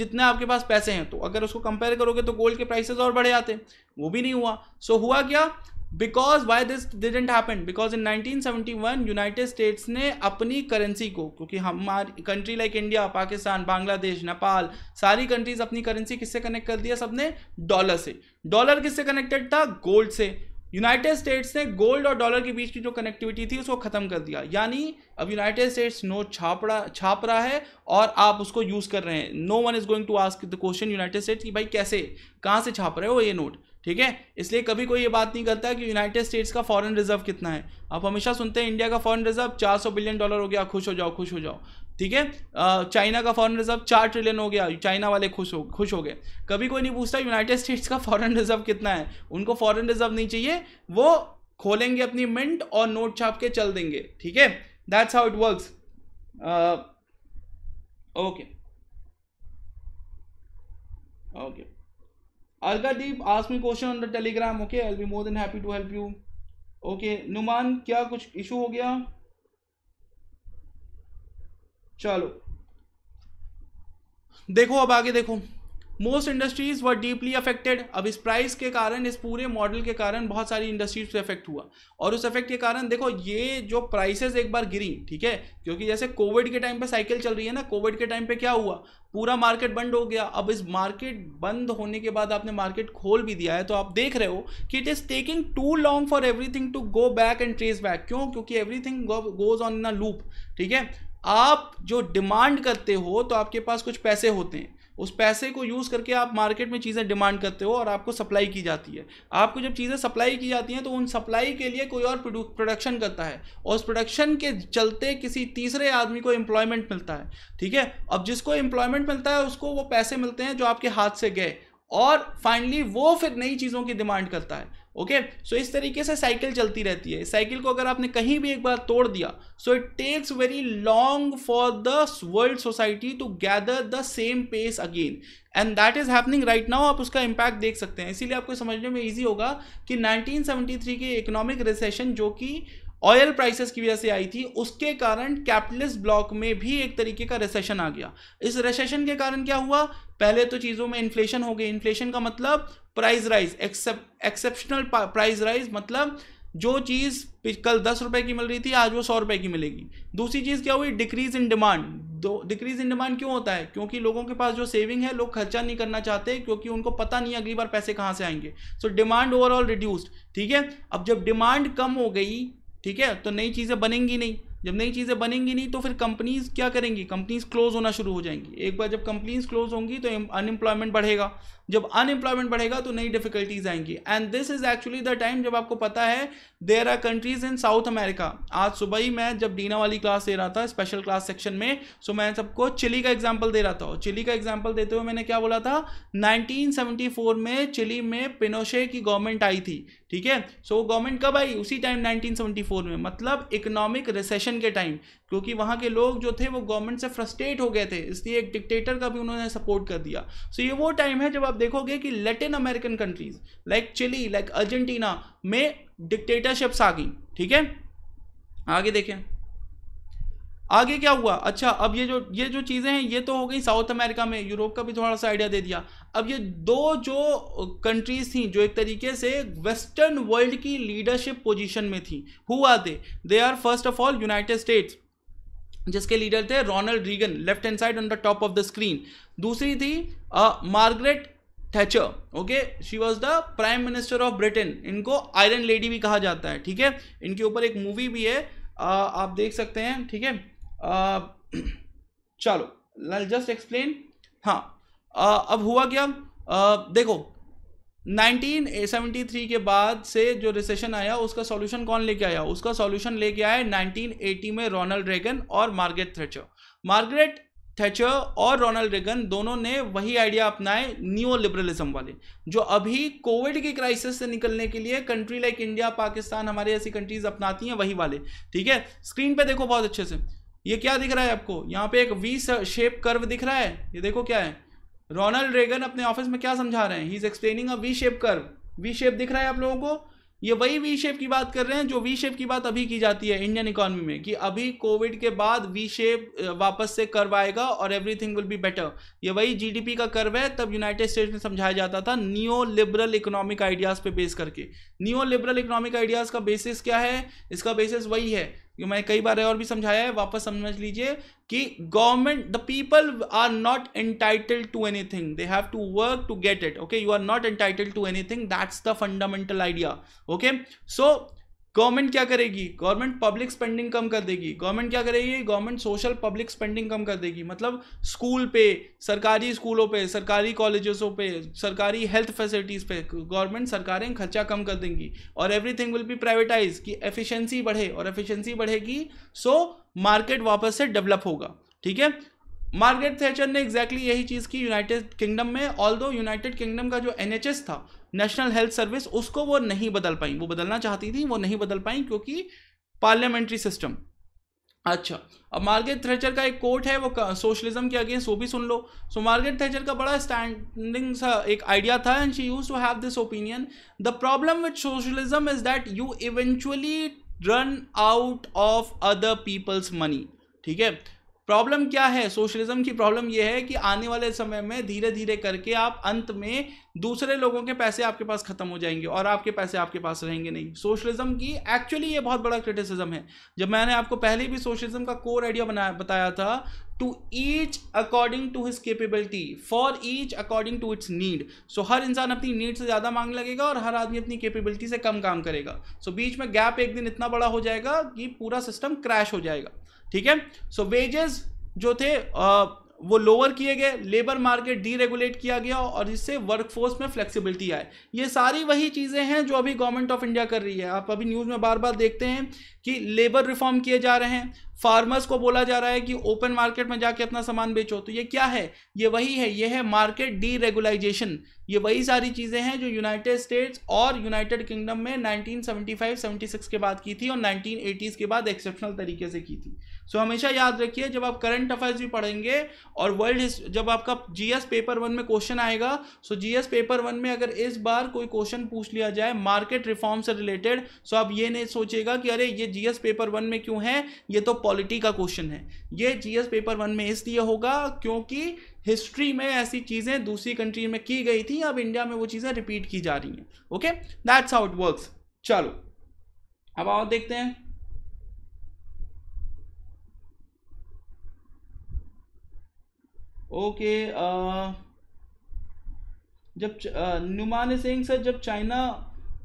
जितना आपके पास पैसे हैं तो अगर उसको कंपेयर करोगे तो गोल्ड के प्राइसेस और बढ़े आते वो भी नहीं हुआ सो हुआ क्या because why this didn't happen because in 1971 United States ने अपनी करेंसी को क्योंकि हमारी country like India Pakistan Bangladesh Nepal सारी कंट्रीज अपनी करेंसी किससे कनेक्ट कर दिया सबने डॉलर से डॉलर किससे कनेक्टेड था गोल्ड से यूनाइटेड स्टेट्स ने गोल्ड और डॉलर के बीच की जो कनेक्टिविटी थी उसको ख़त्म कर दिया यानी अब यूनाइटेड स्टेट्स नोट छाप रहा छाप रहा है और आप उसको यूज़ कर रहे हैं no one is going to ask the question United States कि भाई कैसे कहाँ से छाप रहे हो ये नोट ठीक है इसलिए कभी कोई ये बात नहीं करता कि यूनाइटेड स्टेट्स का फॉरेन रिजर्व कितना है आप हमेशा सुनते हैं इंडिया का फॉरेन रिजर्व 400 बिलियन डॉलर हो गया खुश हो जाओ खुश हो जाओ ठीक है चाइना का फॉरेन रिजर्व चार ट्रिलियन हो गया चाइना वाले खुश हो खुश हो गए कभी कोई नहीं पूछता यूनाइटेड स्टेट्स का फॉरन रिजर्व कितना है उनको फॉरन रिजर्व नहीं चाहिए वो खोलेंगे अपनी मिंट और नोट छाप के चल देंगे ठीक है that's how it work okay okay अर्गाडीप ask me question on the Telegram okay I be more than happy to help you okay Numan क्या कुछ इशू हो गया चलो देखो अब आगे देखो most industries were deeply affected अब इस प्राइस के कारण इस पूरे मॉडल के कारण बहुत सारी इंडस्ट्रीज पे इफेक्ट हुआ और उस इफेक्ट के कारण देखो ये जो प्राइसेस एक बार गिरी ठीक है क्योंकि जैसे कोविड के टाइम पे साइकिल चल रही है ना कोविड के टाइम पे क्या हुआ पूरा मार्केट बंद हो गया अब इस मार्केट बंद होने के बाद आपने मार्केट खोल भी दिया है तो आप देख रहे हो कि it is taking too long for everything to go back and trace back क्यों क्योंकि everything goes on in a loop ठीक है आप जो डिमांड करते हो तो आपके पास कुछ पैसे होते हैं उस पैसे को यूज़ करके आप मार्केट में चीज़ें डिमांड करते हो और आपको सप्लाई की जाती है आपको जब चीज़ें सप्लाई की जाती हैं तो उन सप्लाई के लिए कोई और प्रोडक्शन करता है और उस प्रोडक्शन के चलते किसी तीसरे आदमी को एम्प्लॉयमेंट मिलता है ठीक है अब जिसको एम्प्लॉयमेंट मिलता है उसको वो पैसे मिलते हैं जो आपके हाथ से गए और फाइनली वो फिर नई चीज़ों की डिमांड करता है ओके सो इस तरीके से साइकिल चलती रहती है साइकिल को अगर आपने कहीं भी एक बार तोड़ दिया so it takes very long for the world society to gather the same pace again and that is happening right now आप उसका इंपैक्ट देख सकते हैं इसीलिए आपको समझने में ईजी होगा कि 1973 के इकोनॉमिक रिसेशन जो कि ऑयल प्राइसेस की वजह से आई थी उसके कारण कैपिटलिस्ट ब्लॉक में भी एक तरीके का रिसेशन आ गया इस रिसेशन के कारण क्या हुआ पहले तो चीज़ों में इन्फ्लेशन हो गई इन्फ्लेशन का मतलब price rise exceptional price rise मतलब जो चीज़ कल दस रुपए की मिल रही थी आज वो सौ रुपए की मिलेगी दूसरी चीज़ क्या हुई डिक्रीज इन डिमांड दो डिक्रीज इन डिमांड क्यों होता है क्योंकि लोगों के पास जो सेविंग है लोग खर्चा नहीं करना चाहते क्योंकि उनको पता नहीं अगली बार पैसे कहाँ से आएंगे सो डिमांड ओवरऑल रिड्यूस्ड ठीक है अब जब डिमांड कम हो गई ठीक है तो नई चीज़ें बनेंगी नहीं जब नई चीज़ें बनेंगी नहीं तो फिर कंपनीज़ क्या करेंगी कंपनीज़ क्लोज होना शुरू हो जाएंगी एक बार जब कंपनीज़ क्लोज होंगी तो अनएम्प्लॉयमेंट बढ़ेगा जब अनएम्प्लॉयमेंट बढ़ेगा तो नई डिफिकल्टीज आएंगी and this is actually the time जब आपको पता है there are countries in South America आज सुबह ही मैं जब डीना वाली क्लास दे रहा था स्पेशल क्लास सेक्शन में सो तो मैं सबको चिली का एग्जाम्पल दे रहा था चिली का एग्जाम्पल देते हुए मैंने क्या बोला था नाइनटीन में चिली में पिनोशे की गवर्नमेंट आई थी ठीक है सो गवर्नमेंट कब आई उसी टाइम नाइनटीन में मतलब इकोनॉमिक रिसेशन इलेक्शन के टाइम क्योंकि वहाँ के लोग जो थे वो गवर्नमेंट से फ्रस्ट्रेट हो गए थे इसलिए एक डिक्टेटर का भी उन्होंने सपोर्ट कर दिया सो so ये वो टाइम है जब आप देखोगे कि Latin American countries like Chile like Argentina में डिक्टेटरशिप्स आ गई ठीक है आगे देखें आगे क्या हुआ अच्छा अब ये जो ये जो चीज़ें हैं ये तो हो गई साउथ अमेरिका में यूरोप का भी थोड़ा सा आइडिया दे दिया अब ये दो जो कंट्रीज थी जो एक तरीके से वेस्टर्न वर्ल्ड की लीडरशिप पोजीशन में थी who are they they are first of all United States जिसके लीडर थे Ronald Reagan left hand side on the top of the screen दूसरी थी Margaret Thatcher okay she was the prime minister of Britain इनको iron lady भी कहा जाता है ठीक है इनके ऊपर एक मूवी भी है uh, आप देख सकते हैं ठीक है uh, चलो जस्ट एक्सप्लेन हाँ आ, अब हुआ क्या आ, देखो 1973 के बाद से जो रिसेशन आया उसका सॉल्यूशन कौन लेके आया उसका सॉल्यूशन लेके आया 1980 में रोनाल्ड रेगन और मार्गरेट थेचर मार्गरेट थैचर और रोनाल्ड रेगन दोनों ने वही आइडिया अपनाए न्यू लिबरलिज्म वाले जो अभी कोविड की क्राइसिस से निकलने के लिए कंट्री लाइक इंडिया पाकिस्तान हमारे ऐसी कंट्रीज अपनाती हैं वही वाले ठीक है स्क्रीन पर देखो बहुत अच्छे से ये क्या दिख रहा है आपको यहाँ पे एक वी शेप कर्व दिख रहा है ये देखो क्या है रोनल्ड रेगन अपने ऑफिस में क्या समझा रहे हैं he is explaining a V shape curve V shape दिख रहा है आप लोगों को ये वही वी शेप की बात कर रहे हैं जो वी शेप की बात अभी की जाती है इंडियन इकोनॉमी में कि अभी कोविड के बाद वी शेप वापस से कर्व आएगा और एवरीथिंग विल बी बेटर ये वही जीडीपी का कर्व है तब यूनाइटेड स्टेट्स में समझाया जाता था न्यू लिबरल इकोनॉमिक आइडियाज़ पे बेस करके नियो लिबरल इकोनॉमिक आइडियाज़ का बेसिस क्या है इसका बेसिस वही है ये मैं कई बार और भी समझाया है वापस समझ लीजिए कि government the people are not entitled to anything they have to work to get it okay you are not entitled to anything that's the fundamental idea okay so government क्या करेगी गवर्नमेंट पब्लिक स्पेंडिंग कम कर देगी government क्या करेगी government social public spending कम कर देगी मतलब स्कूल पे सरकारी स्कूलों पे सरकारी कॉलेजों पे सरकारी हेल्थ फैसिलिटीज़ पे गवर्नमेंट सरकारें खर्चा कम कर देंगी और एवरीथिंग विल बी प्राइवेटाइज कि एफिशिएंसी बढ़े और एफिशिएंसी बढ़ेगी सो मार्केट वापस से डेवलप होगा ठीक है मार्केट थेचर ने एग्जैक्टली exactly यही चीज़ की यूनाइटेड किंगडम में ऑल यूनाइटेड किंगडम का जो एनएचएस था नेशनल हेल्थ सर्विस उसको वो नहीं बदल पाई वो बदलना चाहती थी वो नहीं बदल पाई क्योंकि पार्लियामेंट्री सिस्टम अच्छा अब मार्गेट थ्रेचर का एक कोट है वो सोशलिज्म के अगेंस्ट वो भी सुन लो सो मार्गेट थ्रेचर का बड़ा स्टैंडिंग सा एक आइडिया था and she use to have this opinion the problem with socialism is that you eventually run out of other people's money ठीक है प्रॉब्लम क्या है सोशलिज्म की प्रॉब्लम यह है कि आने वाले समय में धीरे धीरे करके आप अंत में दूसरे लोगों के पैसे आपके पास खत्म हो जाएंगे और आपके पैसे आपके पास रहेंगे नहीं सोशलिज्म की एक्चुअली ये बहुत बड़ा क्रिटिसिज्म है जब मैंने आपको पहले भी सोशलिज्म का कोर आइडिया बनाया बताया था to each according to his capability for each according to its need सो हर इंसान अपनी नीड से ज़्यादा मांग लगेगा और हर आदमी अपनी केपेबिलिटी से कम काम करेगा सो so, बीच में गैप एक दिन इतना बड़ा हो जाएगा कि पूरा सिस्टम क्रैश हो जाएगा ठीक है सो वेजेस जो थे आ, वो लोअर किए गए लेबर मार्केट डीरेगुलेट किया गया और इससे वर्कफोर्स में फ्लेक्सिबिलिटी आए ये सारी वही चीज़ें हैं जो अभी गवर्नमेंट ऑफ इंडिया कर रही है आप अभी न्यूज़ में बार बार देखते हैं कि लेबर रिफॉर्म किए जा रहे हैं फार्मर्स को बोला जा रहा है कि ओपन मार्केट में जाके अपना सामान बेचो तो ये क्या है ये वही है ये है मार्केट डीरेगुलाइजेशन ये वही सारी चीज़ें हैं जो यूनाइटेड स्टेट्स और यूनाइटेड किंगडम में 1975 76 के बाद की थी और 1980s के बाद एक्सेप्शनल तरीके से की थी सो so, हमेशा याद रखिए जब आप करंट अफेयर्स भी पढ़ेंगे और वर्ल्ड जब आपका जीएस पेपर वन में क्वेश्चन आएगा so G GS paper one में अगर इस बार कोई क्वेश्चन पूछ लिया जाए मार्केट रिफॉर्म से रिलेटेड सो आप ये नहीं सोचेगा कि अरे ये जीएस पेपर वन में क्यों है ये तो पॉलिटी का क्वेश्चन है ये जीएस पेपर वन में इसलिए होगा क्योंकि हिस्ट्री में ऐसी चीज़ें दूसरी कंट्री में की गई थी अब इंडिया में वो चीज़ें रिपीट की जा रही हैं okay that's how it works चलो अब और देखते हैं ओके okay, uh, जब uh, नुमान सिंह सर जब चाइना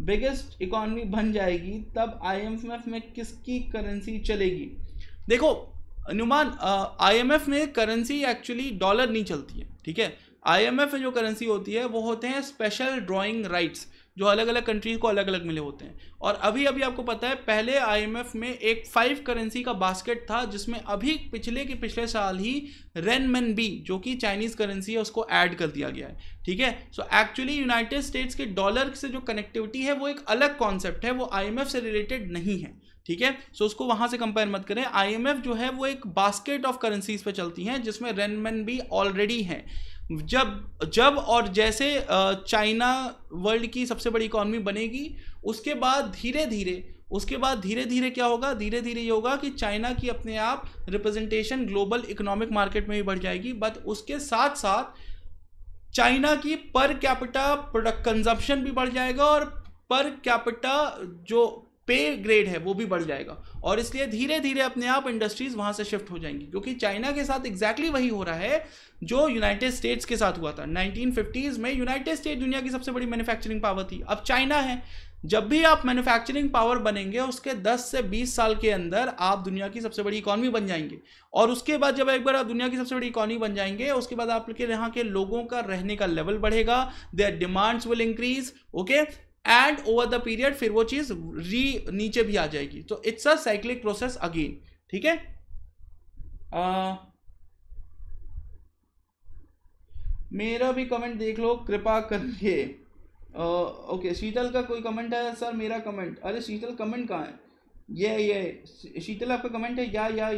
बिगेस्ट इकोनॉमी बन जाएगी तब आईएमएफ में किसकी करेंसी चलेगी देखो अनुमान आईएमएफ में करेंसी एक्चुअली डॉलर नहीं चलती है ठीक है आईएमएफ में जो करेंसी होती है वो होते हैं स्पेशल ड्राइंग राइट्स जो अलग अलग कंट्रीज को अलग अलग मिले होते हैं और अभी अभी आपको पता है पहले आईएमएफ में एक फाइव करेंसी का बास्केट था जिसमें अभी पिछले के पिछले साल ही रेन मेन बी जो कि चाइनीज करेंसी है उसको ऐड कर दिया गया है ठीक है सो एक्चुअली यूनाइटेड स्टेट्स के डॉलर से जो कनेक्टिविटी है वो एक अलग कॉन्सेप्ट है वो आई से रिलेटेड नहीं है ठीक है सो उसको वहां से कंपेयर मत करें आई जो है वो एक बास्केट ऑफ करेंसीज पे चलती हैं जिसमें रेनमेन भी ऑलरेडी है जब जब और जैसे चाइना वर्ल्ड की सबसे बड़ी इकोनॉमी बनेगी उसके बाद धीरे धीरे उसके बाद धीरे धीरे क्या होगा धीरे धीरे ये होगा कि चाइना की अपने आप रिप्रेजेंटेशन ग्लोबल इकोनॉमिक मार्केट में भी बढ़ जाएगी बट उसके साथ साथ चाइना की पर कैपिटा प्रोडक्ट कंजप्शन भी बढ़ जाएगा और पर कैपिटा जो पे ग्रेड है वो भी बढ़ जाएगा और इसलिए धीरे धीरे अपने आप इंडस्ट्रीज वहां से शिफ्ट हो जाएंगी क्योंकि चाइना के साथ एग्जैक्टली exactly वही हो रहा है जो यूनाइटेड स्टेट्स के साथ हुआ था 1950s में यूनाइटेड स्टेट दुनिया की सबसे बड़ी मैन्युफैक्चरिंग पावर थी अब चाइना है जब भी आप मैन्युफैक्चरिंग पावर बनेंगे उसके 10 से 20 साल के अंदर आप दुनिया की सबसे बड़ी इकॉनमी बन जाएंगे और उसके बाद जब एक बार आप दुनिया की सबसे बड़ी इकॉनमी बन जाएंगे उसके बाद आपके यहाँ के लोगों का रहने का लेवल बढ़ेगा their demands will increase okay and over the period फिर वो चीज री नीचे भी आ जाएगी तो it's a cyclic process again ठीक है मेरा भी कमेंट देख लो कृपा करके ओके शीतल का कोई कमेंट है सर मेरा कमेंट अरे शीतल कमेंट कहाँ है ये ये शीतल आपका कमेंट है या या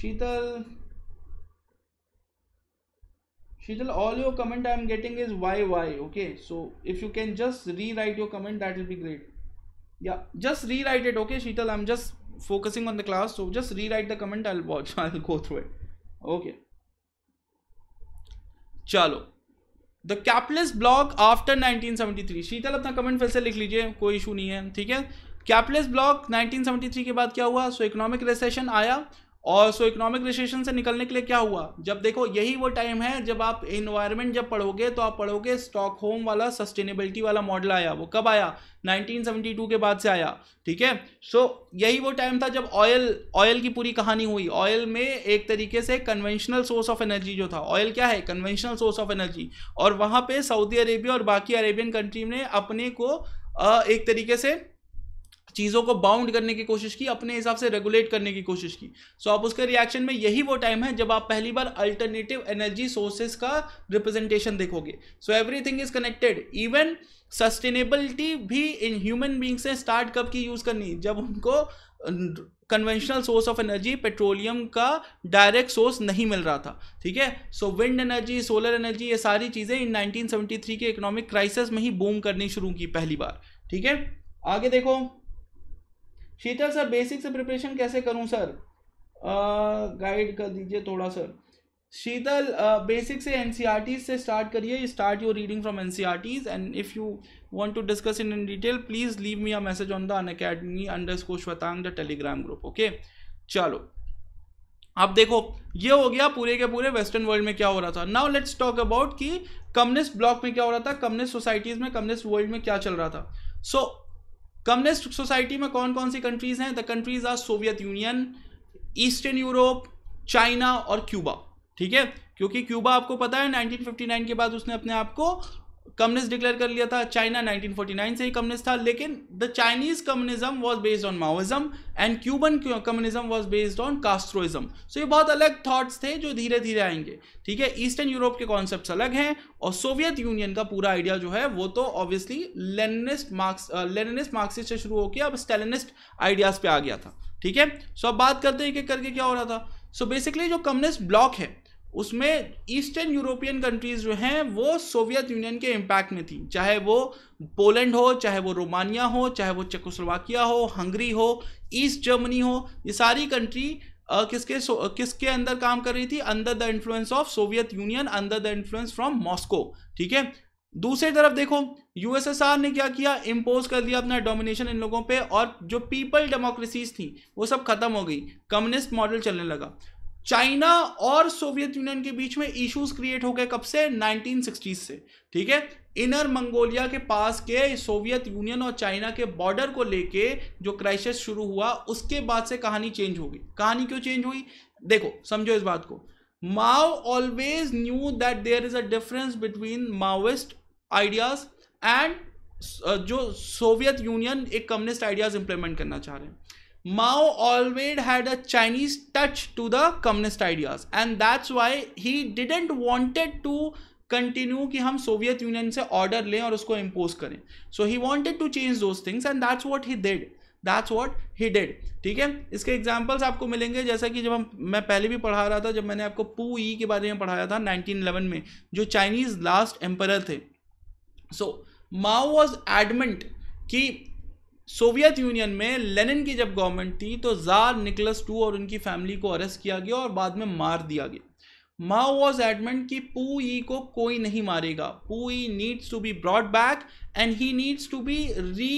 Sheetal Shijal, all your comment I am getting is why why. Okay, so if you can just rewrite your comment, that will be great. Yeah, just rewrite it. Okay, Shital, I'm just focusing on the class, so just rewrite the comment. I'll watch. I'll go through it. Okay. चलो the capitalist bloc after 1973 Sheetal अपना comment फिर से लिख लीजिए कोई issue नहीं है ठीक है कैपलेस ब्लॉक 1973 के बाद क्या हुआ सो इकोनॉमिक रिसेशन आया और सो इकोनॉमिक रिसेशन से निकलने के लिए क्या हुआ जब देखो यही वो टाइम है जब आप इन्वायरमेंट जब पढ़ोगे तो आप पढ़ोगे स्टॉक होम वाला सस्टेनेबिलिटी वाला मॉडल आया वो कब आया 1972 के बाद से आया ठीक है सो यही वो टाइम था जब ऑयल ऑयल की पूरी कहानी हुई ऑयल में एक तरीके से कन्वेंशनल सोर्स ऑफ एनर्जी जो था ऑयल क्या है कन्वेंशनल सोर्स ऑफ एनर्जी और वहाँ पर सऊदी अरेबिया और बाकी अरेबियन कंट्री ने अपने को एक तरीके से चीज़ों को बाउंड करने की कोशिश की अपने हिसाब से रेगुलेट करने की कोशिश की सो so, आप उसके रिएक्शन में यही वो टाइम है जब आप पहली बार अल्टरनेटिव एनर्जी सोर्सेज का रिप्रेजेंटेशन देखोगे so everything is connected even sustainability भी इन ह्यूमन बींग्स ने स्टार्ट कब की यूज़ करनी जब उनको conventional source of energy petroleum का डायरेक्ट सोर्स नहीं मिल रहा था ठीक है so wind energy solar energy ये सारी चीज़ें इन 1973 के इकोनॉमिक क्राइसिस में ही बूम करनी शुरू की पहली बार ठीक है आगे देखो शीतल सर बेसिक से प्रिपरेशन कैसे करूं सर गाइड कर दीजिए थोड़ा सर शीतल बेसिक से एन e से स्टार्ट करिए start your reading from N and if you want to discuss in in detail please leave me a message on the on academy underscore Shwetang the Telegram group okay चलो अब देखो ये हो गया पूरे के पूरे वेस्टर्न वर्ल्ड में क्या हो रहा था नाउ लेट्स टॉक अबाउट कि कम्युनिस्ट ब्लॉक में क्या हो रहा था कम्युनिस्ट सोसाइटीज़ में कम्युनिस्ट वर्ल्ड में क्या चल रहा था सो so, कम्युनिस्ट सोसाइटी में कौन कौन सी कंट्रीज हैं the countries are Soviet Union Eastern Europe China और क्यूबा ठीक है क्योंकि क्यूबा आपको पता है 1959 के बाद उसने अपने आप को कम्युनिस्ट डिक्लेयर कर लिया था चाइना 1949 से ही कम्युनिस्ट था लेकिन the Chinese communism was based on Maoism and Cuban communism was based on Castroism so ये बहुत अलग थॉट्स थे जो धीरे धीरे आएंगे ठीक है ईस्टर्न यूरोप के कॉन्सेप्ट अलग हैं और सोवियत यूनियन का पूरा आइडिया जो है वो तो obviously Leninist Marx Leninist Marxist से शुरू होकर अब स्टेलिनिस्ट आइडियाज पे आ गया था ठीक है सो अब बात करते हैं एक एक करके क्या हो रहा था सो so, बेसिकली जो कम्युनिस्ट ब्लॉक है उसमें ईस्टर्न यूरोपियन कंट्रीज़ जो हैं वो सोवियत यूनियन के इम्पैक्ट में थी चाहे वो पोलैंड हो चाहे वो रोमानिया हो चाहे वो चकोस्लोवाकिया हो हंगरी हो ईस्ट जर्मनी हो ये सारी कंट्री आ, किसके किसके अंदर काम कर रही थी under the influence of Soviet Union under the influence from Moscow ठीक है दूसरी तरफ देखो यूएसएसआर ने क्या किया इम्पोज कर दिया अपना डोमिनेशन इन लोगों पे और जो पीपल डेमोक्रेसीज थी वो सब खत्म हो गई कम्युनिस्ट मॉडल चलने लगा चाइना और सोवियत यूनियन के बीच में इश्यूज क्रिएट हो गए कब से 1960s से ठीक है इनर मंगोलिया के पास के सोवियत यूनियन और चाइना के बॉर्डर को लेके जो क्राइसिस शुरू हुआ उसके बाद से कहानी चेंज हो गई कहानी क्यों चेंज हुई देखो समझो इस बात को Mao always knew that there is a difference between Maoist ideas and जो सोवियत यूनियन एक कम्युनिस्ट आइडियाज इंप्लीमेंट करना चाह रहे हैं Mao always had a Chinese touch to the communist ideas and that's why he didn't wanted to continue कि हम Soviet Union से order लें और उसको इम्पोज करें so he wanted to change those things and that's what he did that's what he did ठीक है इसके एग्जाम्पल्स आपको मिलेंगे जैसा कि जब हम मैं पहले भी पढ़ा रहा था जब मैंने आपको पू ई के बारे में पढ़ाया था नाइनटीन इलेवन में जो चाइनीज लास्ट एम्पर थे सो माओ वॉज एडमेंट कि सोवियत यूनियन में लेनिन की जब गवर्नमेंट थी तो जार निकलस टू और उनकी फैमिली को अरेस्ट किया गया और बाद में मार दिया गया माओ वॉज एडमेंट कि ई को कोई नहीं मारेगा he needs to be brought back and he needs to be re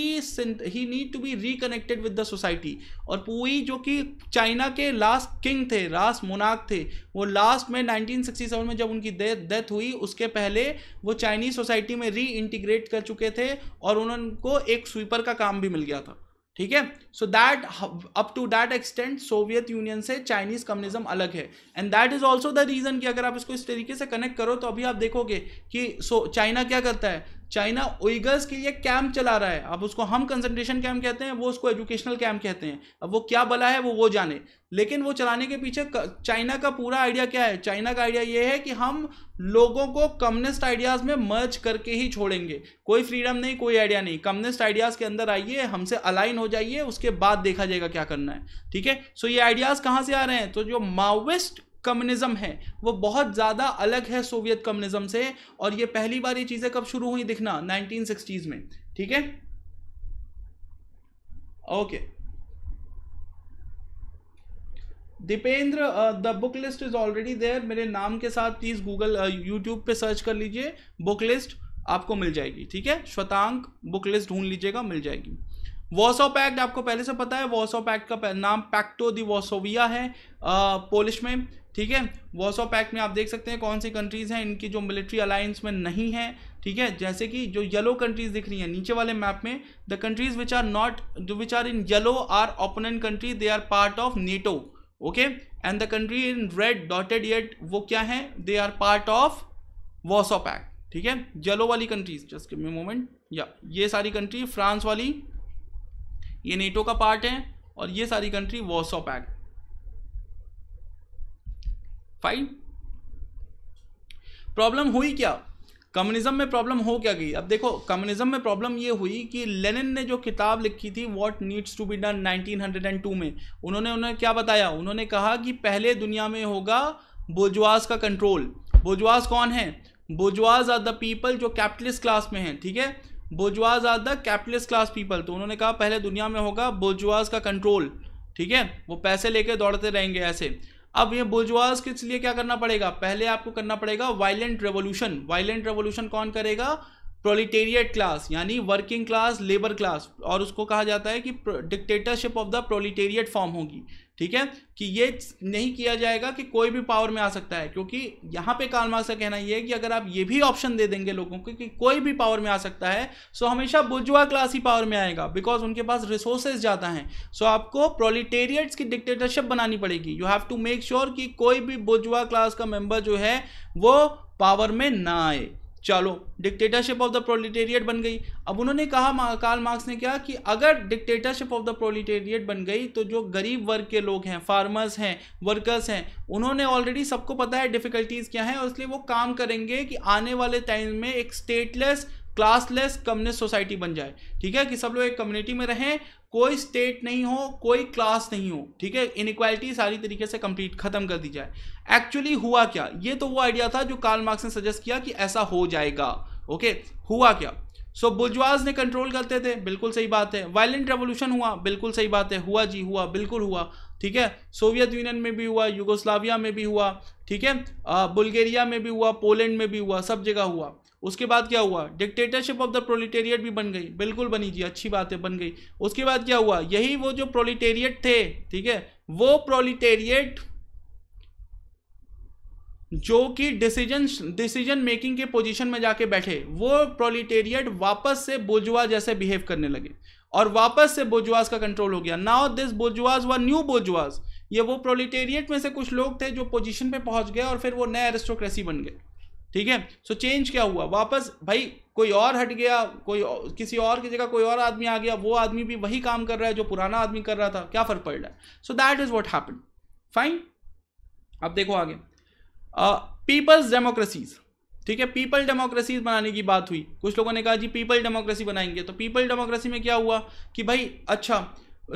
he need to be reconnected with the society और पूई जो कि चाइना के लास्ट किंग थे लास्ट मोनाक थे वो लास्ट में 1967 में जब उनकी डेथ हुई उसके पहले वो चाइनीज सोसाइटी में री इंटीग्रेट कर चुके थे और उनको एक स्वीपर का काम भी मिल गया था ठीक है so that up to that extent Soviet Union से चाइनीज कम्युनिज्म अलग है and that is also the reason कि अगर आप इसको इस तरीके से कनेक्ट करो तो अभी आप देखोगे कि सो so, चाइना क्या करता है चाइना उइगर्स के लिए कैंप चला रहा है अब उसको हम कंसंट्रेशन कैंप कहते हैं वो उसको एजुकेशनल कैंप कहते हैं अब वो क्या बला है वो वो जाने लेकिन वो चलाने के पीछे चाइना का पूरा आइडिया क्या है चाइना का आइडिया ये है कि हम लोगों को कम्युनिस्ट आइडियाज़ में मर्ज करके ही छोड़ेंगे कोई फ्रीडम नहीं कोई आइडिया नहीं कम्युनिस्ट आइडियाज़ के अंदर आइए हमसे अलाइन हो जाइए उसके बाद देखा जाएगा क्या करना है ठीक है सो ये आइडियाज़ कहाँ से आ रहे हैं तो जो माओविस्ट कम्युनिज्म है वो बहुत ज़्यादा अलग है सोवियत कम्युनिज्म से और ये पहली बार ये चीज़ें कब शुरू हुई दिखना नाइनटीन में ठीक है okay Dipendra the book list is already there मेरे नाम के साथ प्लीज़ गूगल यूट्यूब पे सर्च कर लीजिए बुक लिस्ट आपको मिल जाएगी ठीक है श्वतांक बुक लिस्ट ढूंढ लीजिएगा मिल जाएगी वॉसो पैक्ट आपको पहले से पता है वॉसो पैक्ट का नाम पैक्टो दी वॉसोविया है पोलिश में ठीक है वॉसो पैक्ट में आप देख सकते हैं कौन सी कंट्रीज़ हैं इनकी जो मिलिट्री अलायंस में नहीं है ठीक है जैसे कि जो येलो कंट्रीज दिख रही हैं नीचे वाले मैप में the countries which are not जो which are in yellow are opponent country they are part of NATO okay and the country in red dotted yet वो क्या है they are part of Warsaw Pact ठीक है yellow वाली countries just may moment या ये सारी country France वाली ये नेटो का पार्ट है और ये सारी country Warsaw Pact fine problem हुई क्या कम्युनिज्म में प्रॉब्लम हो क्या गई अब देखो कम्युनिज्म में प्रॉब्लम ये हुई कि लेनिन ने जो किताब लिखी थी what needs to be done 1902 में उन्होंने उन्हें क्या बताया उन्होंने कहा कि पहले दुनिया में होगा बोजवास का कंट्रोल बोजवास कौन है बोजवास आर द पीपल जो कैपिटलिस्ट क्लास में हैं ठीक है bourgeoisie are the capitalist class people तो उन्होंने कहा पहले दुनिया में होगा बोजवास का कंट्रोल ठीक है वो पैसे लेके दौड़ते रहेंगे ऐसे अब ये बुलजवास के लिए क्या करना पड़ेगा पहले आपको करना पड़ेगा वायलेंट रेवोल्यूशन वायलेंट रेवोल्यूशन कौन करेगा प्रोलिटेरियट क्लास यानी वर्किंग क्लास लेबर क्लास और उसको कहा जाता है कि dictatorship of the proletariat form होगी ठीक है कि ये नहीं किया जाएगा कि कोई भी पावर में आ सकता है क्योंकि यहाँ पे कालमार्क्स का कहना ये है कि अगर आप ये भी ऑप्शन दे देंगे लोगों को कि कोई भी पावर में आ सकता है सो हमेशा बुजुआ क्लास ही पावर में आएगा बिकॉज उनके पास रिसोर्सेज ज़्यादा हैं सो आपको प्रोलिटेरियट्स की डिक्टेटरशिप बनानी पड़ेगी you have to make sure कि कोई भी बुजुआ क्लास का मेम्बर जो है वो पावर में ना आए चलो डिक्टेटरशिप ऑफ द प्रोलिटेरिएट बन गई अब उन्होंने कहा काल मार्क्स ने क्या कि अगर डिक्टेटरशिप ऑफ द प्रोलिटेरिएट बन गई तो जो गरीब वर्ग के लोग हैं फार्मर्स हैं वर्कर्स हैं उन्होंने ऑलरेडी सबको पता है डिफिकल्टीज़ क्या हैं और इसलिए वो काम करेंगे कि आने वाले टाइम में एक स्टेटलेस क्लासलेस कम्युनिस्ट सोसाइटी बन जाए ठीक है कि सब लोग एक कम्युनिटी में रहें कोई स्टेट नहीं हो कोई क्लास नहीं हो ठीक है इनक्वालिटी सारी तरीके से कंप्लीट खत्म कर दी जाए एक्चुअली हुआ क्या ये तो वो आइडिया था जो कार्ल मार्क्स ने सजेस्ट किया कि ऐसा हो जाएगा ओके हुआ क्या सो so, बुजवाज ने कंट्रोल करते थे बिल्कुल सही बात है वायलेंट रेवोल्यूशन हुआ बिल्कुल सही बात है हुआ जी हुआ बिल्कुल हुआ ठीक है सोवियत यूनियन में भी हुआ यूगोस्लाविया में भी हुआ ठीक है बुल्गेरिया में भी हुआ पोलैंड में भी हुआ सब जगह हुआ उसके बाद क्या हुआ डिक्टेटरशिप ऑफ द प्रोलिटेरिएट भी बन गई बिल्कुल बनी जी अच्छी बात है बन गई उसके बाद क्या हुआ यही वो जो प्रोलिटेरिएट थे ठीक है वो प्रोलिटेरिएट जो कि डिसीजन डिसीजन मेकिंग के पोजीशन में जाके बैठे वो प्रोलिटेरिएट वापस से बोजुआ जैसे बिहेव करने लगे और वापस से बोजुआज का कंट्रोल हो गया नाउ दिस बोजुआज व न्यू बोजुआज ये वो प्रोलिटेरिएट में से कुछ लोग थे जो पोजीशन पे पहुंच गए और फिर वो नए एरिस्टोक्रेसी बन गए ठीक है सो चेंज क्या हुआ वापस भाई कोई और हट गया कोई और, किसी और की जगह कोई और आदमी आ गया वो आदमी भी वही काम कर रहा है जो पुराना आदमी कर रहा था क्या फर्क पड़ रहा है so that is what happen fine अब देखो आगे पीपल्स uh, डेमोक्रेसीज ठीक है पीपल डेमोक्रेसीज बनाने की बात हुई कुछ लोगों ने कहा जी पीपल डेमोक्रेसी बनाएंगे तो पीपल डेमोक्रेसी में क्या हुआ कि भाई अच्छा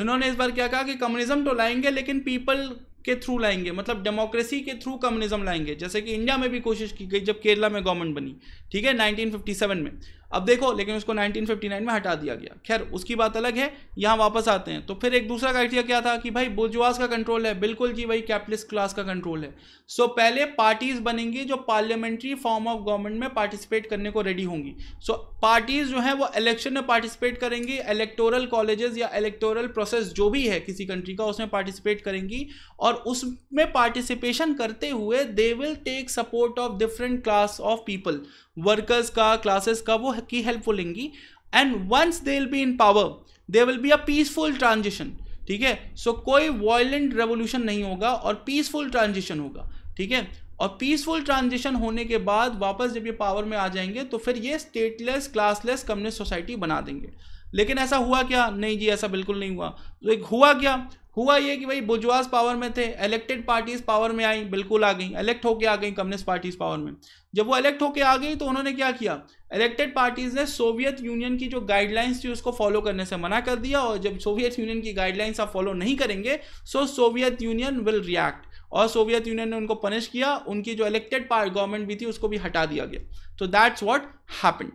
इन्होंने इस बार क्या कहा कि कम्युनिज्म तो लाएंगे लेकिन पीपल के थ्रू लाएंगे मतलब डेमोक्रेसी के थ्रू कम्युनिज्म लाएंगे जैसे कि इंडिया में भी कोशिश की गई जब केरला में गवर्नमेंट बनी ठीक है 1957 में अब देखो लेकिन उसको 1959 में हटा दिया गया खैर उसकी बात अलग है यहाँ वापस आते हैं तो फिर एक दूसरा क्राइटेरिया क्या था कि भाई बुजवास का कंट्रोल है बिल्कुल जी भाई कैपिटलिस्ट क्लास का कंट्रोल है सो so, पहले पार्टीज बनेंगी जो पार्लियामेंट्री फॉर्म ऑफ गवर्नमेंट में पार्टिसिपेट करने को रेडी होंगी सो so, पार्टीज जो है वो इलेक्शन में पार्टिसिपेट करेंगी इलेक्टोरल कॉलेजेस या इलेक्टोरल प्रोसेस जो भी है किसी कंट्री का उसमें पार्टिसिपेट करेंगी और उसमें पार्टिसिपेशन करते हुए they will take support of different class of people workers का क्लासेस का वो की हेल्प लेंगी and once they will be in power they will be a peaceful transition ठीक है सो कोई वॉयलेंट रेवोल्यूशन नहीं होगा और पीसफुल ट्रांजिशन होगा ठीक है और पीसफुल ट्रांजिशन होने के बाद वापस जब ये पावर में आ जाएंगे तो फिर ये स्टेटलेस क्लासलेस कम्युनिस्ट सोसाइटी बना देंगे लेकिन ऐसा हुआ क्या नहीं जी ऐसा बिल्कुल नहीं हुआ तो एक हुआ क्या हुआ ये कि भाई बुजवास पावर में थे इलेक्टेड पार्टीज पावर में आई बिल्कुल आ गई इलेक्ट होके आ गई कम्युनिस्ट पार्टीज पावर में जब वो इलेक्ट होके आ गई तो उन्होंने क्या किया इलेक्टेड पार्टीज ने सोवियत यूनियन की जो गाइडलाइंस थी उसको फॉलो करने से मना कर दिया और जब सोवियत यूनियन की गाइडलाइंस आप फॉलो नहीं करेंगे so Soviet Union will react और सोवियत यूनियन ने उनको पनिश किया उनकी जो इलेक्टेड गवर्नमेंट भी थी उसको भी हटा दिया गया तो दैट्स वॉट हैपन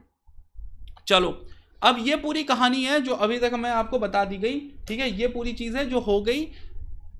चलो अब ये पूरी कहानी है जो अभी तक मैं आपको बता दी गई ठीक है ये पूरी चीज़ है जो हो गई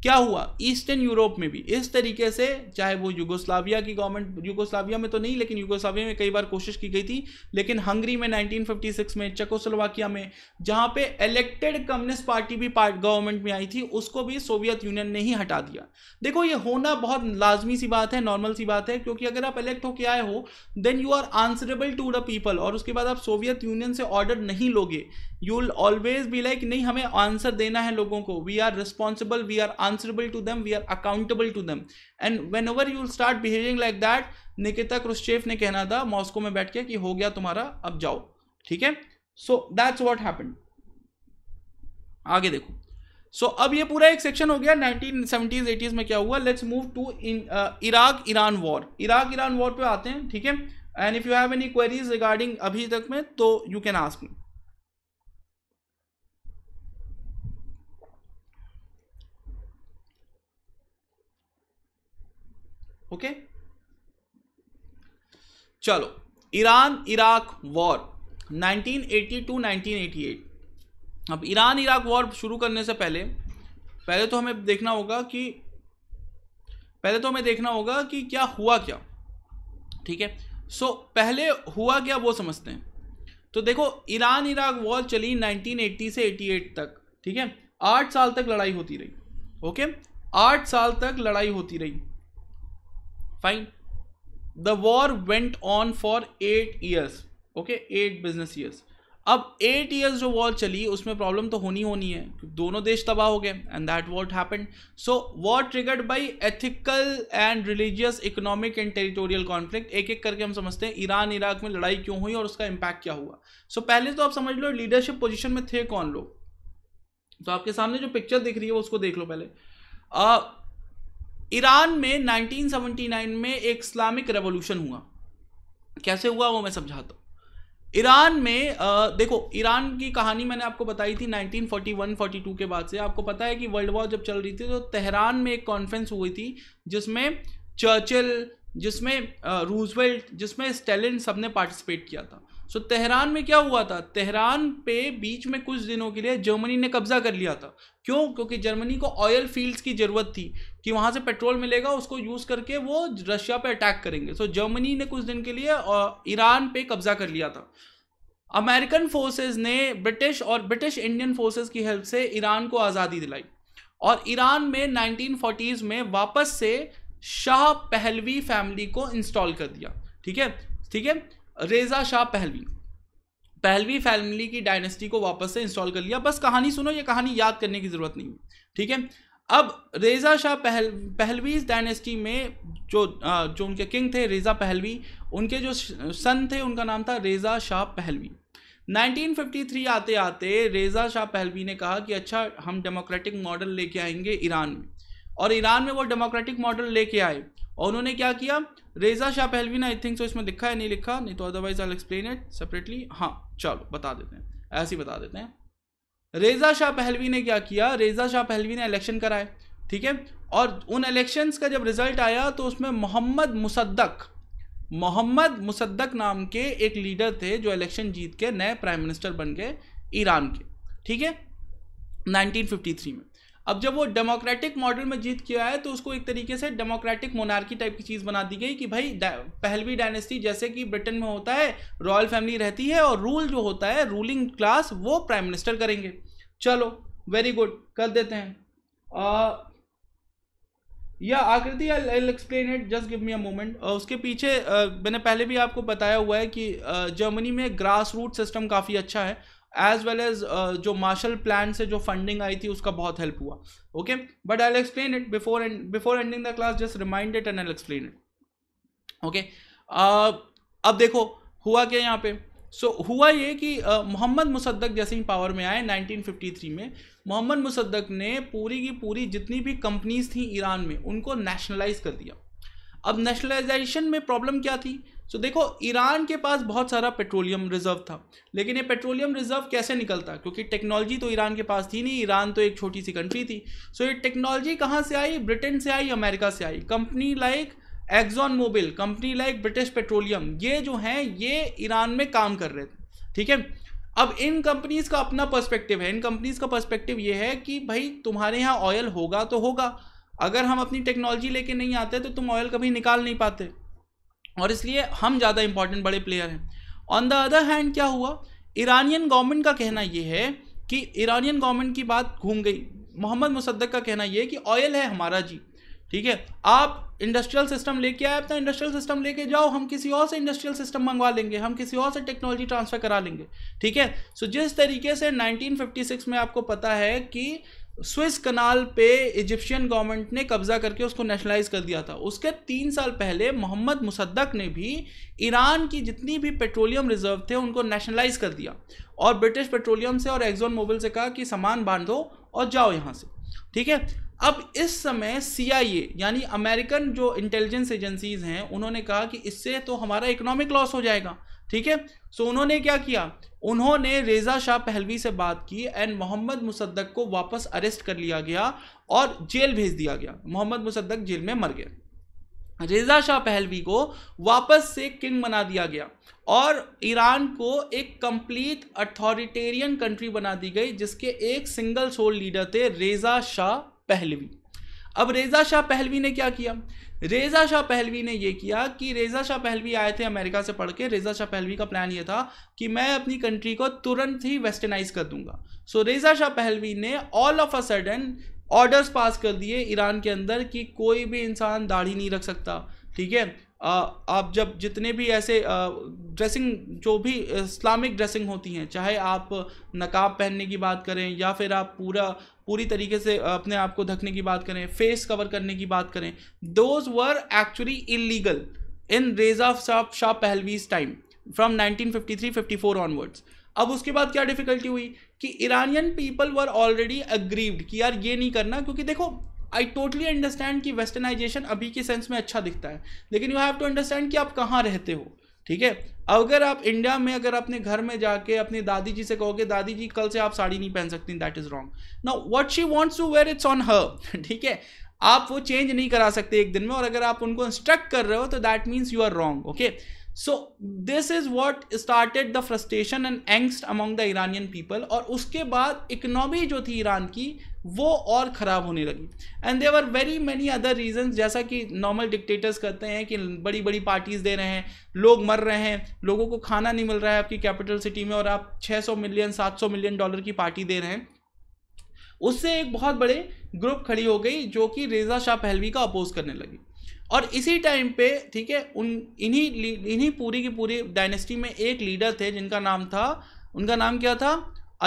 क्या हुआ ईस्टर्न यूरोप में भी इस तरीके से चाहे वो युगोस्लाविया की गवर्नमेंट यूगोस्लाविया में तो नहीं लेकिन युगोस्लाविया में कई बार कोशिश की गई थी लेकिन हंगरी में 1956 में चकोस्लोवाकिया में जहां पे इलेक्टेड कम्युनिस्ट पार्टी भी पार्ट गवर्नमेंट में आई थी उसको भी सोवियत यूनियन ने ही हटा दिया देखो ये होना बहुत लाजमी सी बात है नॉर्मल सी बात है क्योंकि अगर आप इलेक्ट होके आए हो then you are answerable to the people और उसके बाद आप सोवियत यूनियन से ऑर्डर नहीं लोगे you will always be like नहीं हमें आंसर देना है लोगों को we are responsible we are answerable to them we are accountable to them and whenever you start behaving like that Nikita Khrushchev ने कहना था मॉस्को में बैठ के कि हो गया तुम्हारा अब जाओ ठीक है सो दैट्स व्हाट हैपेंड आगे देखो सो so, अब ये पूरा एक सेक्शन हो गया 1970s 80s में क्या हुआ let's move to Iraq Iran war Iraq Iran war पे आते हैं ठीक है and if you have any queries regarding अभी तक में तो you can ask me okay चलो ईरान इराक वॉर 1982 टू 1988 अब ईरान इराक वॉर शुरू करने से पहले पहले तो हमें देखना होगा कि पहले तो हमें देखना होगा कि क्या हुआ क्या ठीक है सो so, पहले हुआ क्या वो समझते हैं तो देखो ईरान इराक वॉर चली 1980 से 88 तक ठीक है आठ साल तक लड़ाई होती रही ओके आठ साल तक लड़ाई होती रही fine the war went on for eight years okay eight business years अब एट ईयर्स जो वॉर चली उसमें प्रॉब्लम तो होनी होनी है दोनों देश तबाह हो गए and that what happen so war triggered by ethical and religious economic and territorial conflict एक एक करके हम समझते हैं ईरान इराक में लड़ाई क्यों हुई और उसका इम्पैक्ट क्या हुआ सो so, पहले तो आप समझ लो लीडरशिप पोजिशन में थे कौन लोग तो आपके सामने जो पिक्चर दिख रही है उसको देख लो पहले uh, ईरान में 1979 में एक इस्लामिक रेवोल्यूशन हुआ कैसे हुआ वो मैं समझाता हूँ ईरान में आ, देखो ईरान की कहानी मैंने आपको बताई थी 1941-42 के बाद से आपको पता है कि वर्ल्ड वॉर जब चल रही थी तो तेहरान में एक कॉन्फ्रेंस हुई थी जिसमें चर्चिल जिसमें रूजवेल्ट जिसमें स्टेलिन सब ने पार्टिसिपेट किया था सो so, तेहरान में क्या हुआ था तेहरान पे बीच में कुछ दिनों के लिए जर्मनी ने कब्जा कर लिया था क्यों क्योंकि जर्मनी को ऑयल फील्ड्स की ज़रूरत थी कि वहाँ से पेट्रोल मिलेगा उसको यूज़ करके वो रशिया पे अटैक करेंगे सो so, जर्मनी ने कुछ दिन के लिए ईरान पे कब्जा कर लिया था अमेरिकन फोर्सेस ने ब्रिटिश और ब्रिटिश इंडियन फोर्सेस की हेल्प से ईरान को आज़ादी दिलाई और ईरान में नाइनटीन में वापस से शाह पहलवी फैमिली को इंस्टॉल कर दिया ठीक है ठीक है Reza Shah Pahlavi Pahlavi family की डायनेस्टी को वापस से इंस्टॉल कर लिया बस कहानी सुनो ये कहानी याद करने की ज़रूरत नहीं है ठीक है अब रेजा शाह पहल पहलवी डायनेस्टी में जो जो उनके किंग थे रेजा पहलवी उनके जो सन थे उनका नाम था रेजा शाह पहलवी 1953 आते आते रेजा शाह पहलवी ने कहा कि अच्छा हम डेमोक्रेटिक मॉडल लेके आएंगे ईरान में और ईरान में वो डेमोक्रेटिक मॉडल लेके आए और उन्होंने क्या किया रेजा शाह पहलवी ने आई थिंक सो इसमें लिखा है नहीं लिखा नहीं तो otherwise I explain it separately हाँ चलो बता देते हैं ऐसे ही बता देते हैं रेजा शाह पहलवी ने क्या किया रेजा शाह पहलवी ने इलेक्शन कराए ठीक है और उन इलेक्शंस का जब रिजल्ट आया तो उसमें मोहम्मद मुसद्दक मोहम्मद मुसद्दक नाम के एक लीडर थे जो इलेक्शन जीत के नए प्राइम मिनिस्टर बन गए ईरान के ठीक है 1953 में अब जब वो डेमोक्रेटिक मॉडल में जीत किया है तो उसको एक तरीके से डेमोक्रेटिक मोनार्की टाइप की चीज़ बना दी गई कि भाई पहलवी डायनेस्टी जैसे कि ब्रिटेन में होता है रॉयल फैमिली रहती है और रूल जो होता है रूलिंग क्लास वो प्राइम मिनिस्टर करेंगे चलो वेरी गुड कर देते हैं आ, या Aakriti I explain it just give me a moment उसके पीछे uh, मैंने पहले भी आपको बताया हुआ है कि जर्मनी uh, में ग्रास रूट सिस्टम काफ़ी अच्छा है एज वेल एज जो मार्शल प्लान से जो फंडिंग आई थी उसका बहुत हेल्प हुआ okay but I explain it before before ending the class just remind it and I explain it okay अब देखो हुआ क्या यहाँ पे सो so, हुआ ये कि मोहम्मद uh, मुसद्दक जैसे ही पावर में आए 1953 में मोहम्मद मुसद्दक ने पूरी की पूरी जितनी भी कंपनीज थी ईरान में उनको नेशनलाइज कर दिया अब नेशनलाइजेशन में प्रॉब्लम क्या थी सो so, देखो ईरान के पास बहुत सारा पेट्रोलियम रिजर्व था लेकिन ये पेट्रोलियम रिजर्व कैसे निकलता क्योंकि टेक्नोलॉजी तो ईरान के पास थी नहीं ईरान तो एक छोटी सी कंट्री थी सो so, ये टेक्नोलॉजी कहाँ से आई ब्रिटेन से आई अमेरिका से आई company like Exxon Mobil company like British Petroleum ये जो हैं ये ईरान में काम कर रहे थे ठीक है अब इन कंपनीज का अपना पर्सपेक्टिव है इन कंपनीज का पर्सपेक्टिव ये है कि भाई तुम्हारे यहाँ ऑयल होगा तो होगा अगर हम अपनी टेक्नोलॉजी लेके नहीं आते तो तुम ऑयल कभी निकाल नहीं पाते और इसलिए हम ज़्यादा इंपॉर्टेंट बड़े प्लेयर हैं ऑन द अदर हैंड क्या हुआ ईरानियन गवर्नमेंट का कहना ये है कि ईरानियन गवर्नमेंट की बात घूम गई मोहम्मद मुसद्दक का कहना यह है कि ऑयल है हमारा जी ठीक है आप इंडस्ट्रियल सिस्टम लेके आए अपना इंडस्ट्रियल सिस्टम लेके जाओ हम किसी और से इंडस्ट्रियल सिस्टम मंगवा लेंगे हम किसी और से टेक्नोलॉजी ट्रांसफ़र करा लेंगे ठीक है सो जिस तरीके से 1956 में आपको पता है कि स्विस कनाल पे इजिप्शियन गवर्नमेंट ने कब्जा करके उसको नेशनलाइज कर दिया था उसके तीन साल पहले मोहम्मद मुसद्दक ने भी ईरान की जितनी भी पेट्रोलियम रिजर्व थे उनको नेशनलाइज कर दिया और ब्रिटिश पेट्रोलियम से और एक्जोन मोबिल से कहा कि सामान बांधो और जाओ यहाँ से ठीक है अब इस समय सीआईए यानी अमेरिकन जो इंटेलिजेंस एजेंसीज हैं उन्होंने कहा कि इससे तो हमारा इकोनॉमिक लॉस हो जाएगा ठीक है सो उन्होंने क्या किया उन्होंने रेजा शाह पहलवी से बात की एंड मोहम्मद मुसद्दक को वापस अरेस्ट कर लिया गया और जेल भेज दिया गया मोहम्मद मुसद्दक जेल में मर गए रेजा शाह पहलवी को वापस से किंग बना दिया गया और ईरान को एक कंप्लीट अथॉरिटेरियन कंट्री बना दी गई जिसके एक सिंगल सोल लीडर थे रेजा शाह पहलवी अब रेजा शाह पहलवी ने क्या किया रेजा शाह पहलवी ने यह किया कि रेजा शाह पहलवी आए थे अमेरिका से पढ़ के रेजा शाह पहलवी का प्लान यह था कि मैं अपनी कंट्री को तुरंत ही वेस्टर्नाइज कर दूंगा सो रेजा शाह पहलवी ने all of a sudden orders pass कर दिए ईरान के अंदर कि कोई भी इंसान दाढ़ी नहीं रख सकता ठीक है आप जब जितने भी ऐसे ड्रेसिंग जो भी इस्लामिक ड्रेसिंग होती हैं चाहे आप नकाब पहनने की बात करें या फिर आप पूरा पूरी तरीके से अपने आप को ढकने की बात करें फेस कवर करने की बात करें those were actually illegal in reigns of Shah Shah Pahlavi's time from 1953 54 onwards अब उसके बाद क्या डिफिकल्टी हुई कि Iranian people were already aggrieved कि यार ये नहीं करना क्योंकि देखो आई टोटली अंडरस्टैंड कि वेस्टर्नाइजेशन अभी के सेंस में अच्छा दिखता है लेकिन यू हैव टू अंडरस्टैंड कि आप कहाँ रहते हो ठीक है अगर आप इंडिया में अगर अपने घर में जाके अपनी दादी जी से कहोगे दादी जी कल से आप साड़ी नहीं पहन सकती that is wrong now what she wants to wear it's on her ठीक है आप वो चेंज नहीं करा सकते एक दिन में और अगर आप उनको इंस्ट्रक्ट कर रहे हो तो that means you are wrong okay so this is what started the frustration and angst among the Iranian people और उसके बाद इकनॉमी जो थी ईरान की वो और ख़राब होने लगी and there were very many other reason जैसा कि नॉर्मल डिक्टेटर्स करते हैं कि बड़ी बड़ी पार्टीज़ दे रहे हैं लोग मर रहे हैं लोगों को खाना नहीं मिल रहा है आपकी कैपिटल सिटी में और आप 600 मिलियन 700 मिलियन डॉलर की पार्टी दे रहे हैं उससे एक बहुत बड़े ग्रुप खड़ी हो गई जो कि रेजा शाह पहलवी का अपोज करने लगी और इसी टाइम पे ठीक है उन इन्हीं इन्हीं पूरी की पूरी डायनेस्टी में एक लीडर थे जिनका नाम था उनका नाम क्या था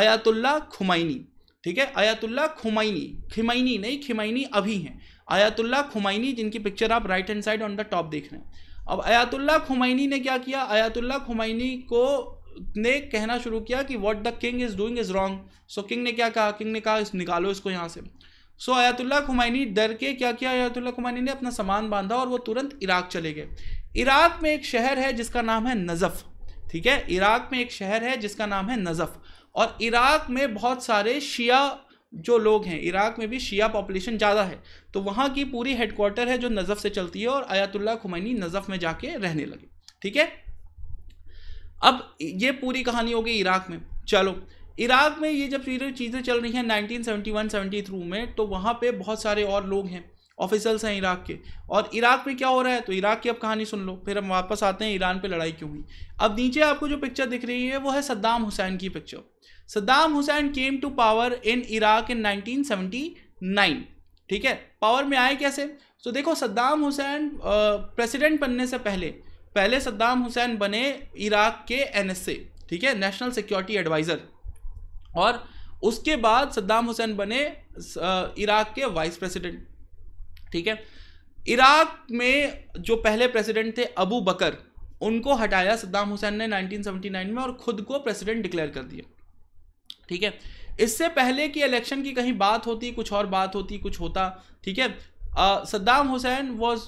आयातुल्ला खुमाइनी ठीक है आयातुल्ला खुमाइनी खिमाइनी नहीं खिमाइनी अभी हैं आयातुल्ला खुमाइनी जिनकी पिक्चर आप right hand side on the top देख रहे हैं अब आयातुल्ला खुमाइनी ने क्या किया आयातुल्ला खुमाइनी को ने कहना शुरू किया कि what the king is doing is wrong so king ने क्या कहा किंग ने कहा इस निकालो इसको यहाँ से सो आयातुल्ला खुमैनी डर के क्या किया आयातुल्ला खुमैनी ने अपना सामान बांधा और वो तुरंत इराक चले गए इराक में एक शहर है जिसका नाम है नज़फ़ ठीक है इराक में एक शहर है जिसका नाम है नज़फ़ और इराक में बहुत सारे शिया जो लोग हैं इराक में भी शिया पॉपुलेशन ज़्यादा है तो वहाँ की पूरी हेडक्वार्टर है जो नज़फ़ से चलती है और आयातुल्ला खुमैनी नज़फ़ में जाके रहने लगे ठीक है अब ये पूरी कहानी होगी इराक में चलो इराक में ये जब चीज़ें चल रही हैं 1971-73 में तो वहाँ पे बहुत सारे और लोग हैं ऑफिसर्स हैं इराक के और इराक में क्या हो रहा है तो इराक की अब कहानी सुन लो फिर हम वापस आते हैं ईरान पे लड़ाई क्यों हुई अब नीचे आपको जो पिक्चर दिख रही है वो है सद्दाम हुसैन की picture Saddam Hussein came to power in Iraq in 1979 ठीक है पावर में आए कैसे तो देखो सद्दाम हुसैन प्रेसिडेंट बनने से पहले पहले सद्दाम हुसैन बने इराक के एन ठीक है नेशनल सिक्योरिटी एडवाइज़र और उसके बाद सद्दाम हुसैन बने इराक के वाइस प्रेसिडेंट ठीक है इराक में जो पहले प्रेसिडेंट थे अबू बकर उनको हटाया सद्दाम हुसैन ने 1979 में और खुद को प्रेसिडेंट डिक्लेयर कर दिया ठीक है इससे पहले कि इलेक्शन की कहीं बात होती कुछ और बात होती कुछ होता ठीक है Saddam Hussein was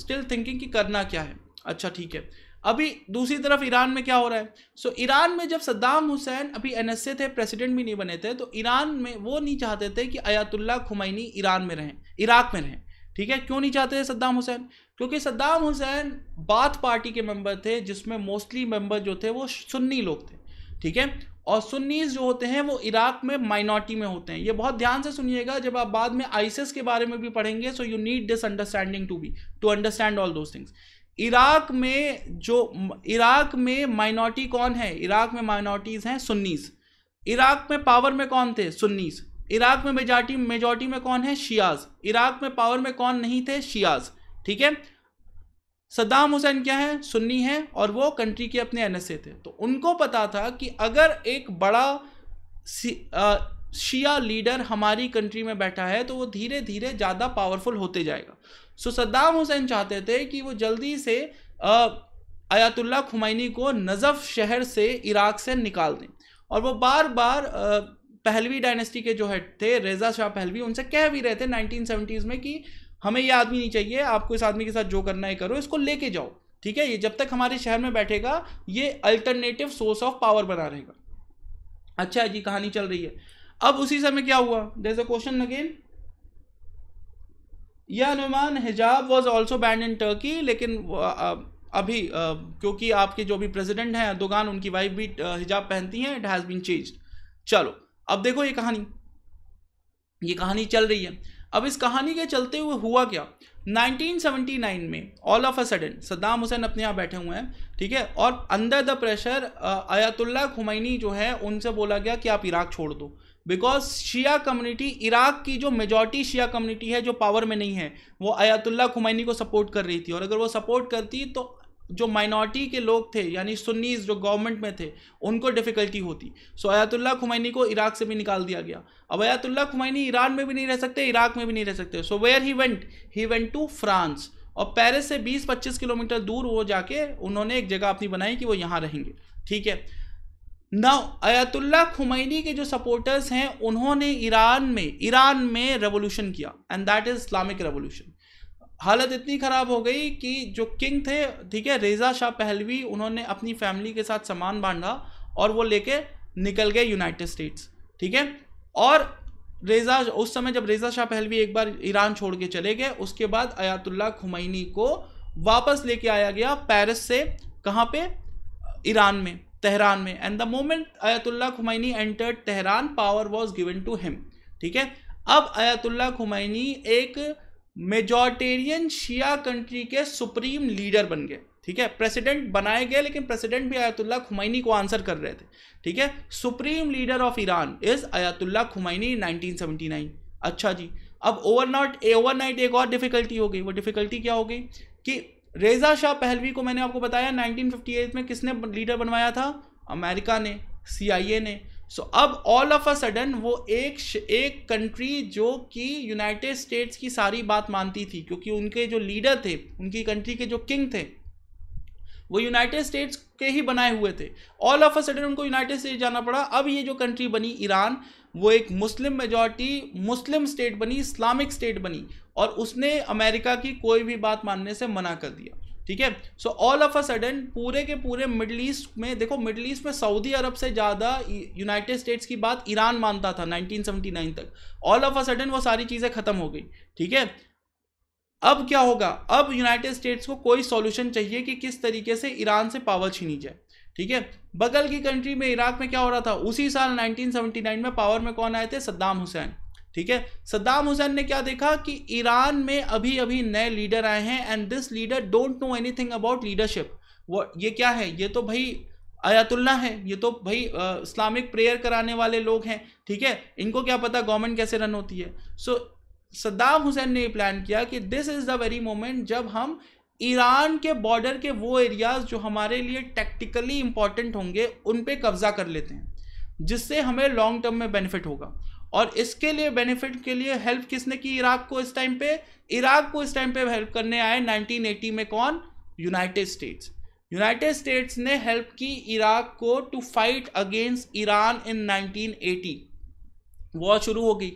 still thinking कि करना क्या है अच्छा ठीक है अभी दूसरी तरफ ईरान में क्या हो रहा है सो so, ईरान में जब सद्दाम हुसैन अभी एन थे प्रेसिडेंट भी नहीं बने थे तो ईरान में वो नहीं चाहते थे कि अयातुल्ला खुमैनी ईरान में रहें इराक में रहें ठीक है क्यों नहीं चाहते थे सद्दाम हुसैन क्योंकि सद्दाम हुसैन बाथ पार्टी के मेंबर थे जिसमें मोस्टली मेंबर जो थे वो सुन्नी लोग थे ठीक है और सुन्नीस जो होते हैं वो इराक में माइनॉरिटी में होते हैं ये बहुत ध्यान से सुनिएगा जब आप बाद में आइसिस के बारे में भी पढ़ेंगे so you need this understanding to be to understand all those things Iraq में जो इराक में माइनॉरिटी कौन है इराक में माइनॉरिटीज़ हैं सुन्नीस इराक में पावर में कौन थे सुन्नीस इराक में मेजॉरिटी मेजॉरिटी में कौन है शियाज इराक में पावर में कौन नहीं थे शियाज ठीक है सद्दाम हुसैन क्या है सुन्नी है और वो कंट्री के अपने एन थे तो उनको पता था कि अगर एक बड़ा शिया लीडर हमारी कंट्री में बैठा है तो वो धीरे धीरे ज़्यादा पावरफुल होते जाएगा सो सद्दाम हुसैन चाहते थे कि वो जल्दी से आयातुल्ला खुमैनी को नजफ़ शहर से इराक से निकाल दें और वो बार बार पहलवी डायनेस्टी के जो हेड थे रेजा शाह पहलवी उनसे कह भी रहे थे नाइनटीन में कि हमें ये आदमी नहीं चाहिए आपको इस आदमी के साथ जो करना है करो इसको लेके जाओ ठीक है ये जब तक हमारे शहर में बैठेगा ये अल्टरनेटिव सोर्स ऑफ पावर बना रहेगा अच्छा जी कहानी चल रही है अब उसी समय क्या हुआ देर अ क्वेश्चन अगेन यह अनुमान हिजाब was also banned in Turkey लेकिन अभी क्योंकि आपके जो भी प्रेसिडेंट हैं दुकान उनकी वाइफ भी हिजाब पहनती हैं इट हैज़ बीन चेंज चलो अब देखो ये कहानी ये कहानी चल रही है अब इस कहानी के चलते हुए हुआ क्या 1979 में all of a sudden Saddam Hussein अपने यहाँ बैठे हुए हैं ठीक है और under the pressure Ayatollah Khomeini जो है उनसे बोला गया कि आप इराक छोड़ दो बिकॉज शिया कम्युनिटी इराक की जो मेजॉरिटी शिया कम्युनिटी है जो पावर में नहीं है वो अयातुल्ला खुमैनी को सपोर्ट कर रही थी और अगर वो सपोर्ट करती तो जो माइनॉरिटी के लोग थे यानी सुन्नीस जो गवर्नमेंट में थे उनको डिफ़िकल्टी होती सो अयातुल्ला खुमैनी को इराक से भी निकाल दिया गया अब अयातुल्ला खुमैनी ईरान में भी नहीं रह सकते इराक में भी नहीं रह सकते so where he went he went to France और पेरिस से 20-25 किलोमीटर दूर वो जाके उन्होंने एक जगह अपनी बनाई कि वो यहाँ रहेंगे ठीक है नाउ अयतुल्ला खुमैनी के जो सपोर्टर्स हैं उन्होंने ईरान में ईरान में रेवोल्यूशन किया and that is Islamic revolution हालत इतनी ख़राब हो गई कि जो किंग थे ठीक है रेजा शाह पहलवी उन्होंने अपनी फैमिली के साथ सामान बांधा और वो लेके निकल गए यूनाइटेड स्टेट्स ठीक है और रेजा उस समय जब रेजा शाह पहलवी एक बार ईरान छोड़ के चले गए उसके बाद अयातुल्ला खुमैनी को वापस लेके आया गया पेरिस से कहाँ पे ईरान में तेहरान में and the moment Ayatollah Khomeini entered Tehran power was given to him ठीक है अब अयतुल्ला खुमैनी एक मेजोरटेरियन शिया कंट्री के सुप्रीम लीडर बन गए ठीक है प्रेसिडेंट बनाए गए लेकिन प्रेसिडेंट भी अयतुल्ला खुमैनी को आंसर कर रहे थे ठीक है supreme leader of Iran is Ayatollah Khomeini 1979 अच्छा जी अब ओवर ओवरनाइट एक और डिफिकल्टी हो गई वो डिफिकल्टी क्या हो गई कि रेजा शाह पहलवी को मैंने आपको बताया 1958 में किसने लीडर बनवाया था अमेरिका ने सीआईए ने सो so, अब ऑल ऑफ अ सडन वो एक एक कंट्री जो कि यूनाइटेड स्टेट्स की सारी बात मानती थी क्योंकि उनके जो लीडर थे उनकी कंट्री के जो किंग थे वो यूनाइटेड स्टेट्स के ही बनाए हुए थे ऑल ऑफ अ सडन उनको यूनाइटेड स्टेट जाना पड़ा अब ये जो कंट्री बनी ईरान वो एक मुस्लिम मेजॉरिटी मुस्लिम स्टेट बनी इस्लामिक स्टेट बनी और उसने अमेरिका की कोई भी बात मानने से मना कर दिया ठीक है so all of a sudden पूरे के पूरे मिडल ईस्ट में देखो मिडल ईस्ट में सऊदी अरब से ज़्यादा यूनाइटेड स्टेट्स की बात ईरान मानता था 1979 तक ऑल ऑफ अ सडन वो सारी चीज़ें ख़त्म हो गई ठीक है अब क्या होगा अब यूनाइटेड स्टेट्स को कोई सॉल्यूशन चाहिए कि किस तरीके से ईरान से पावर छीनी जाए ठीक है बगल की कंट्री में इराक में क्या हो रहा था उसी साल 1979 में पावर में कौन आए थे सद्दाम हुसैन ठीक है सद्दाम हुसैन ने क्या देखा कि ईरान में अभी अभी नए लीडर आए हैं and this leader don't know anything about leadership वो ये क्या है ये तो भाई आयातुल्ला है ये तो भाई इस्लामिक प्रेयर कराने वाले लोग हैं ठीक है इनको क्या पता गवर्नमेंट कैसे रन होती है सो so, सद्दाम हुसैन ने प्लान किया कि this is the very moment जब हम ईरान के बॉर्डर के वो एरियाज जो हमारे लिए टैक्टिकली इंपॉर्टेंट होंगे उन पे कब्जा कर लेते हैं जिससे हमें लॉन्ग टर्म में बेनिफिट होगा और इसके लिए बेनिफिट के लिए हेल्प किसने की इराक को इस टाइम पे इराक को इस टाइम पे हेल्प करने आए 1980 में कौन यूनाइटेड स्टेट्स यूनाइटेड स्टेट्स ने हेल्प की इराक को to fight against Iran in 1980 war शुरू हो गई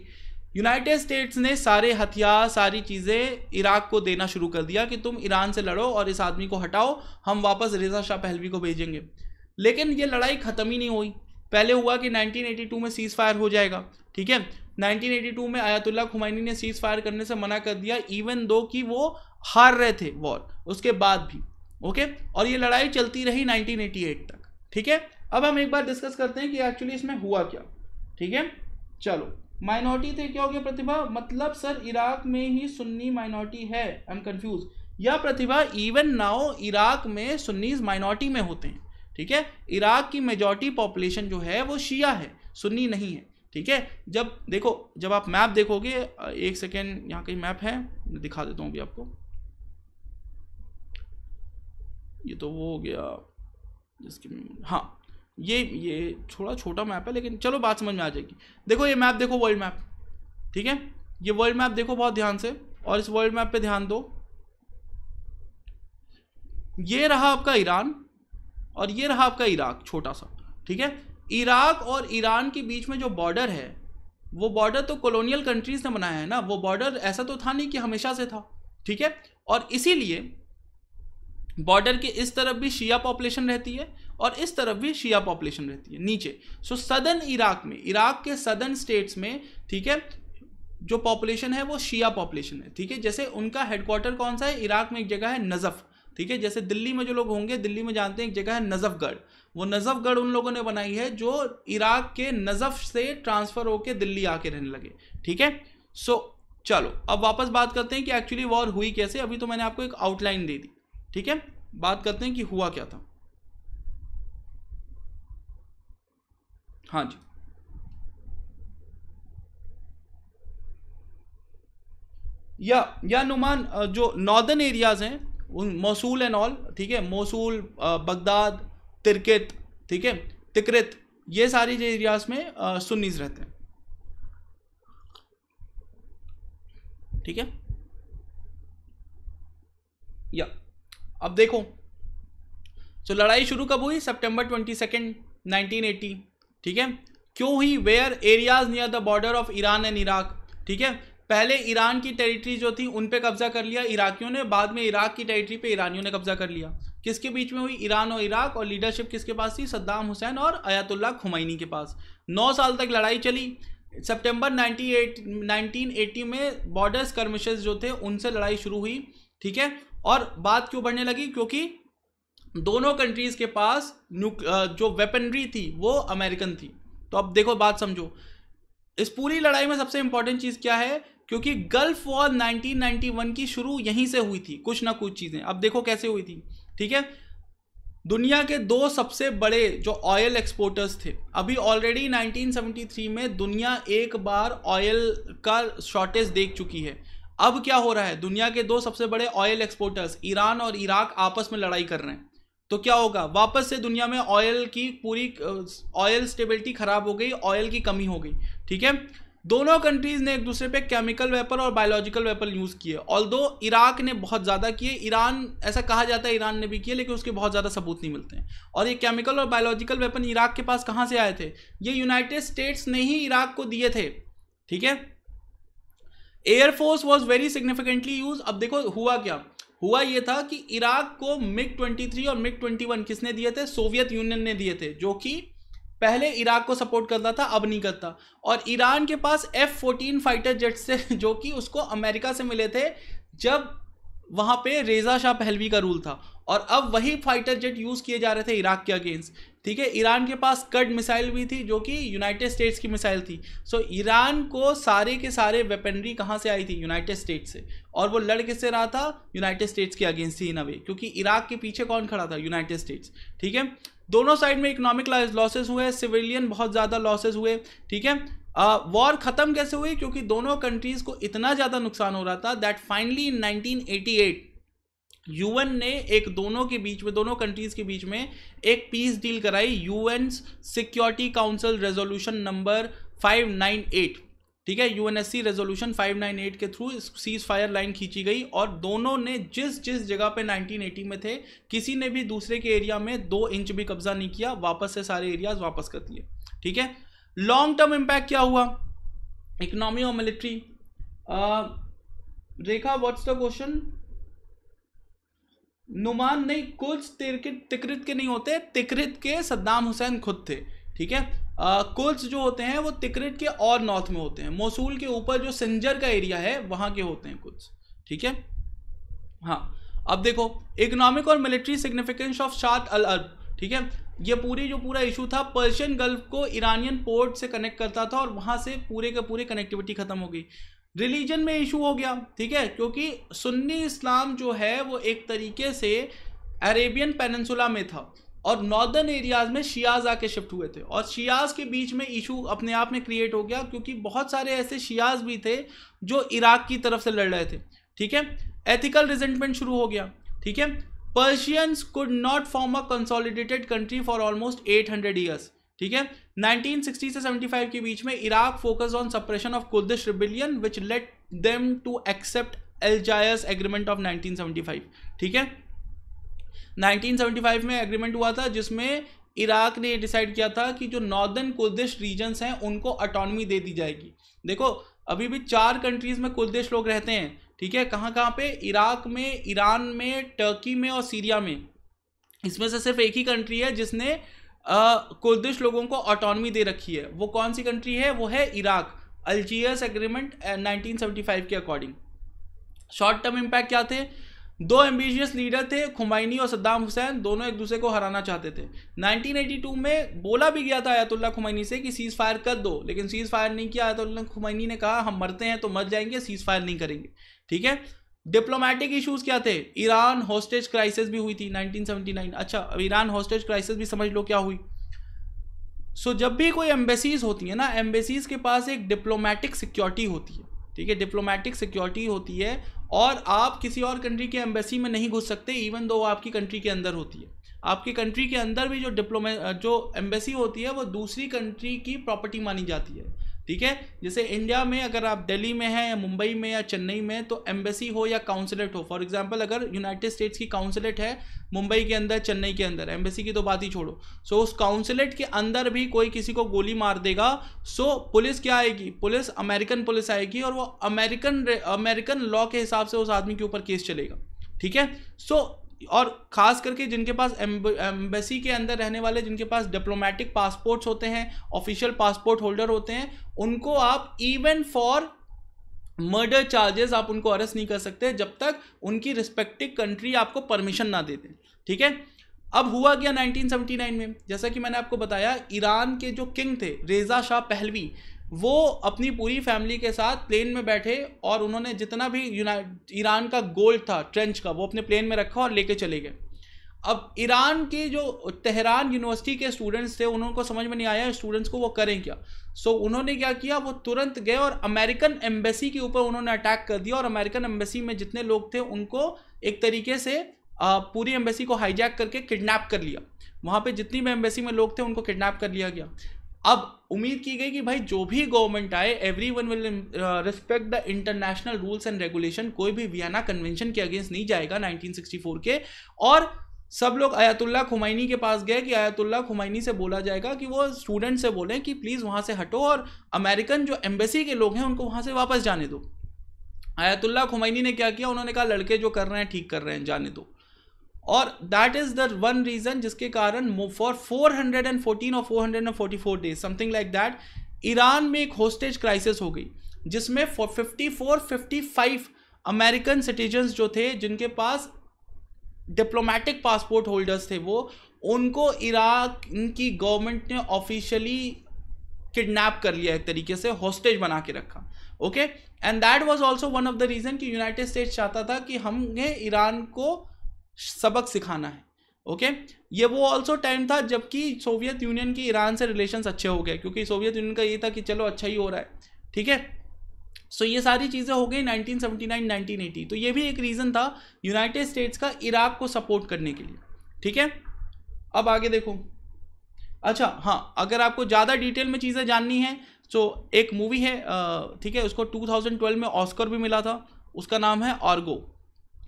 यूनाइटेड स्टेट्स ने सारे हथियार सारी चीज़ें इराक को देना शुरू कर दिया कि तुम ईरान से लड़ो और इस आदमी को हटाओ हम वापस रजा शाह पहलवी को भेजेंगे लेकिन ये लड़ाई ख़त्म ही नहीं हुई पहले हुआ कि 1982 में सीज़ फायर हो जाएगा ठीक है 1982 में आयतुल्ला खुमैनी ने सीज़ फायर करने से मना कर दिया इवन दो कि वो हार रहे थे वॉर उसके बाद भी ओके और ये लड़ाई चलती रही 1988 तक ठीक है अब हम एक बार डिस्कस करते हैं कि एक्चुअली इसमें हुआ क्या ठीक है चलो माइनॉरिटी थे क्या हो गया प्रतिभा मतलब सर इराक में ही सुन्नी माइनॉरिटी है आई एम कंफ्यूज या प्रतिभा इवन नाउ इराक में सुन्नीज माइनॉरिटी में होते हैं ठीक है इराक की मेजॉरिटी पॉपुलेशन जो है वो शिया है सुन्नी नहीं है ठीक है जब देखो जब आप मैप देखोगे एक सेकेंड यहाँ कहीं मैप है मैं दिखा देता हूँ अभी आपको ये तो वो हो गया जिसकी हाँ ये ये थोड़ा छोटा मैप है लेकिन चलो बात समझ में आ जाएगी देखो ये मैप देखो वर्ल्ड मैप ठीक है ये वर्ल्ड मैप देखो बहुत ध्यान से और इस वर्ल्ड मैप पे ध्यान दो ये रहा आपका ईरान और ये रहा आपका इराक छोटा सा ठीक है इराक और ईरान के बीच में जो बॉर्डर है वो बॉर्डर तो कॉलोनियल कंट्रीज ने बनाया है ना वो बॉर्डर ऐसा तो था नहीं कि हमेशा से था ठीक है और इसीलिए बॉर्डर के इस तरफ भी शिया पॉपुलेशन रहती है और इस तरफ भी शिया पॉपुलेशन रहती है नीचे सो सदर्न इराक में इराक के सदर्न स्टेट्स में ठीक है जो पॉपुलेशन है वो शिया पॉपुलेशन है ठीक है जैसे उनका हेडक्वार्टर कौन सा है इराक में एक जगह है नजफ़ ठीक है जैसे दिल्ली में जो लोग होंगे दिल्ली में जानते हैं एक जगह है नजफगढ़ वो नजफगढ़ उन लोगों ने बनाई है जो इराक के नजफ से ट्रांसफर होकर दिल्ली आके रहने लगे ठीक है सो चलो अब वापस बात करते हैं कि एक्चुअली वॉर हुई कैसे अभी तो मैंने आपको एक आउटलाइन दे दी ठीक है बात करते हैं कि हुआ क्या था हाँ जी या या नुमान जो नॉर्दर्न एरियाज़ हैं उन मौसूल एंड ऑल ठीक है मौसूल बगदाद तिरकित ठीक है तिकरित ये सारी जो एरियाज में सुन्नीज रहते हैं ठीक है या अब देखो सो लड़ाई शुरू कब हुई सितंबर ट्वेंटी सेकेंड नाइनटीन ठीक है क्यों हुई where areas near the border of Iran and Iraq ठीक है पहले ईरान की टेरिटरी जो थी उन पे कब्जा कर लिया इराकियों ने बाद में इराक की टेरिटरी पे ईरानियों ने कब्जा कर लिया किसके बीच में हुई ईरान और इराक और लीडरशिप किसके पास थी सद्दाम हुसैन और अयातुल्ला खुमैनी के पास नौ साल तक लड़ाई चली सितंबर 98 1980 में बॉर्डर स्कर्मिशेस जो थे उनसे लड़ाई शुरू हुई ठीक है और बात क्यों बढ़ने लगी क्योंकि दोनों कंट्रीज के पास जो वेपनरी थी वो अमेरिकन थी तो अब देखो बात समझो इस पूरी लड़ाई में सबसे इंपॉर्टेंट चीज़ क्या है क्योंकि गल्फ वॉर 1991 की शुरू यहीं से हुई थी कुछ ना कुछ चीज़ें अब देखो कैसे हुई थी ठीक है दुनिया के दो सबसे बड़े जो ऑयल एक्सपोर्टर्स थे अभी ऑलरेडी 1973 में दुनिया एक बार ऑयल का शॉर्टेज देख चुकी है अब क्या हो रहा है दुनिया के दो सबसे बड़े ऑयल एक्सपोर्टर्स ईरान और इराक आपस में लड़ाई कर रहे हैं तो क्या होगा वापस से दुनिया में ऑयल की पूरी ऑयल स्टेबिलिटी खराब हो गई ऑयल की कमी हो गई ठीक है दोनों कंट्रीज ने एक दूसरे पे केमिकल वेपन और बायोलॉजिकल वेपन यूज़ किए ऑल इराक ने बहुत ज़्यादा किए ईरान ऐसा कहा जाता है ईरान ने भी किए लेकिन उसके बहुत ज़्यादा सबूत नहीं मिलते हैं और ये केमिकल और बायोलॉजिकल वेपन इराक के पास कहाँ से आए थे ये यूनाइटेड स्टेट्स ने ही इराक को दिए थे ठीक है air force was very significantly use अब देखो हुआ क्या हुआ ये था कि इराक को मिग 23 और मिग 21 किसने दिए थे सोवियत यूनियन ने दिए थे जो कि पहले इराक को सपोर्ट करता था अब नहीं करता और ईरान के पास एफ फोर्टीन फाइटर जेट्स थे जो कि उसको अमेरिका से मिले थे जब वहाँ पे रेजा शाह पहलवी का रूल था और अब वही फाइटर जेट यूज़ किए जा रहे थे इराक के अगेंस्ट ठीक है ईरान के पास कड मिसाइल भी थी जो कि यूनाइटेड स्टेट्स की मिसाइल थी सो so, ईरान को सारे के सारे वेपनरी कहाँ से आई थी यूनाइटेड स्टेट्स से और वो लड़ किससे रहा था यूनाइटेड स्टेट्स के अगेंस्ट ही इन अवे क्योंकि इराक के पीछे कौन खड़ा था यूनाइटेड स्टेट्स ठीक है दोनों साइड में इकोनॉमिक लॉसेस हुए सिविलियन बहुत ज़्यादा लॉसेज हुए ठीक है वॉर ख़त्म कैसे हुई क्योंकि दोनों कंट्रीज़ को इतना ज़्यादा नुकसान हो रहा था दैट फाइनली इन 1988 यूएन ने एक दोनों के बीच में दोनों कंट्रीज के बीच में एक पीस डील कराई UN Security Council resolution number 598 ठीक है यूएनएससी रेजोल्यूशन 598 के थ्रू सीज फायर लाइन खींची गई और दोनों ने जिस जिस जगह पे 1980 में थे किसी ने भी दूसरे के एरिया में दो इंच भी कब्जा नहीं किया वापस से सारे एरियाज वापस कर दिए ठीक है लॉन्ग टर्म इम्पैक्ट क्या हुआ इकोनॉमी और military Rekha what's the question Numan नहीं कुल्स तिरकिट तिकृत के नहीं होते तिकृत के सद्दाम हुसैन खुद थे ठीक है कुल्स जो होते हैं वो तिकृत के और नॉर्थ में होते हैं मोसूल के ऊपर जो सिंजर का एरिया है वहाँ के होते हैं कुछ ठीक है हाँ अब देखो इकोनॉमिक और military significance of Shatt al Arab ठीक है ये पूरी जो पूरा इशू था पर्शियन गल्फ को ईरानियन पोर्ट से कनेक्ट करता था और वहाँ से पूरे के पूरे कनेक्टिविटी खत्म हो गई रिलीजन में इशू हो गया ठीक है क्योंकि सुन्नी इस्लाम जो है वो एक तरीके से अरेबियन पेनसुला में था और नॉर्दर्न एरियाज़ में शियाज आके शिफ्ट हुए थे और शियाज के बीच में इशू अपने आप में क्रिएट हो गया क्योंकि बहुत सारे ऐसे शियाज भी थे जो इराक की तरफ से लड़ रहे थे ठीक है एथिकल रिजेंटमेंट शुरू हो गया ठीक है Persians could not form a consolidated country for almost eight hundred years ठीक है 1960 से 75 के बीच में Iraq focus on suppression of Kurdish rebellion which let them to accept Algiers agreement of 1975 ठीक है 1975 में एग्रीमेंट हुआ था जिसमें इराक ने डिसाइड किया था कि जो नॉर्दर्न कुर्दिश रीजन्स हैं उनको अटोनमी दे दी जाएगी देखो अभी भी चार कंट्रीज़ में कुर्दिश लोग रहते हैं ठीक है कहाँ कहाँ पे इराक में ईरान में टर्की में और सीरिया में इसमें से सिर्फ एक ही कंट्री है जिसने कुर्दिश लोगों को ऑटोनमी दे रखी है वो कौन सी कंट्री है वो है इराक अल्जीयस एग्रीमेंट 1975 के अकॉर्डिंग शॉर्ट टर्म इम्पैक्ट क्या थे दो एम्बिशियस लीडर थे खुमाइनी और सद्दाम हुसैन दोनों एक दूसरे को हराना चाहते थे 1982 में बोला भी गया था आयतुल्ला खुमैनी से कि सीज़ फायर कर दो लेकिन सीज़ फायर नहीं किया आयतुल्ला खुमैनी ने कहा हम मरते हैं तो मर जाएंगे सीज़ फायर नहीं करेंगे ठीक है डिप्लोमेटिक इश्यूज क्या थे ईरान हॉस्टेज क्राइसिस भी हुई थी 1979 अच्छा अब ईरान हॉस्टेज क्राइसिस भी समझ लो क्या हुई सो so, जब भी कोई एम्बेसीज होती है ना एम्बेसीज के पास एक डिप्लोमेटिक सिक्योरिटी होती है ठीक है डिप्लोमेटिक सिक्योरिटी होती है और आप किसी और कंट्री के एम्बेसी में नहीं घुस सकते इवन दो आपकी कंट्री के अंदर होती है आपकी कंट्री के अंदर भी जो डिप्लोमे जो एम्बेसी होती है वो दूसरी कंट्री की प्रॉपर्टी मानी जाती है ठीक है जैसे इंडिया में अगर आप दिल्ली में हैं या मुंबई में या चेन्नई में तो एम्बेसी हो या काउंसलेट हो फॉर एग्जाम्पल अगर यूनाइटेड स्टेट्स की काउंसलेट है मुंबई के अंदर चेन्नई के अंदर एम्बेसी की तो बात ही छोड़ो सो so, उस काउंसलेट के अंदर भी कोई किसी को गोली मार देगा सो so, पुलिस क्या आएगी पुलिस अमेरिकन पुलिस आएगी और वो अमेरिकन अमेरिकन लॉ के हिसाब से उस आदमी के ऊपर केस चलेगा ठीक है सो और ख़ास करके जिनके पास एम्बेसी के अंदर रहने वाले जिनके पास डिप्लोमेटिक पासपोर्ट्स होते हैं ऑफिशियल पासपोर्ट होल्डर होते हैं उनको आप इवन फॉर मर्डर चार्जेस आप उनको अरेस्ट नहीं कर सकते जब तक उनकी रिस्पेक्टिव कंट्री आपको परमिशन ना दे ठीक है अब हुआ गया 1979 में जैसा कि मैंने आपको बताया ईरान के जो किंग थे रेजा शाह पहलवी वो अपनी पूरी फैमिली के साथ प्लेन में बैठे और उन्होंने जितना भी ईरान का गोल्ड था ट्रेंच का वो अपने प्लेन में रखा और लेके चले गए अब ईरान के जो तेहरान यूनिवर्सिटी के स्टूडेंट्स थे उनको समझ में नहीं आया स्टूडेंट्स को वो करें क्या सो so, उन्होंने क्या किया वो तुरंत गए और अमेरिकन एम्बेसी के ऊपर उन्होंने अटैक कर दिया और अमेरिकन एम्बेसी में जितने लोग थे उनको एक तरीके से पूरी एम्बेसी को हाईजैक करके किडनैप कर लिया वहाँ पे जितनी भी एम्बेसी में लोग थे उनको किडनैप कर लिया गया अब उम्मीद की गई कि भाई जो भी गवर्नमेंट आए every one will respect the international rules and regulation कोई भी वियना कन्वेंशन के अगेंस्ट नहीं जाएगा 1964 के और सब लोग आयतुल्ला खुमाइनी के पास गए कि आयतुल्ला खुमाइनी से बोला जाएगा कि वो स्टूडेंट से बोलें कि प्लीज़ वहाँ से हटो और अमेरिकन जो एम्बेसी के लोग हैं उनको वहाँ से वापस जाने दो आयतुल्ला खुमैनी ने क्या किया उन्होंने कहा लड़के जो कर रहे हैं ठीक कर रहे हैं जाने दो और that is the one reason जिसके कारण for four hundred and fourteen और four hundred and forty four days something like that Iran में एक होस्टेज क्राइसिस हो गई जिसमें fifty four fifty five American citizens जो थे जिनके पास डिप्लोमेटिक पासपोर्ट होल्डर्स थे वो उनको इराक की गवर्नमेंट ने ऑफिशियली किडनैप कर लिया एक तरीके से हॉस्टेज बना के रखा okay and that was also one of the reason कि यूनाइटेड स्टेट्स चाहता था कि हमें ईरान को सबक सिखाना है ओके ये वो ऑल्सो टाइम था जबकि सोवियत यूनियन की ईरान से रिलेशन अच्छे हो गए क्योंकि सोवियत यूनियन का ये था कि चलो अच्छा ही हो रहा है ठीक है सो ये सारी चीज़ें हो गई 1979 1980 तो ये भी एक रीज़न था यूनाइटेड स्टेट्स का इराक को सपोर्ट करने के लिए ठीक है अब आगे देखो अच्छा हाँ अगर आपको ज़्यादा डिटेल में चीज़ें जाननी है तो एक मूवी है ठीक है उसको 2012 में ऑस्कर भी मिला था उसका नाम है आर्गो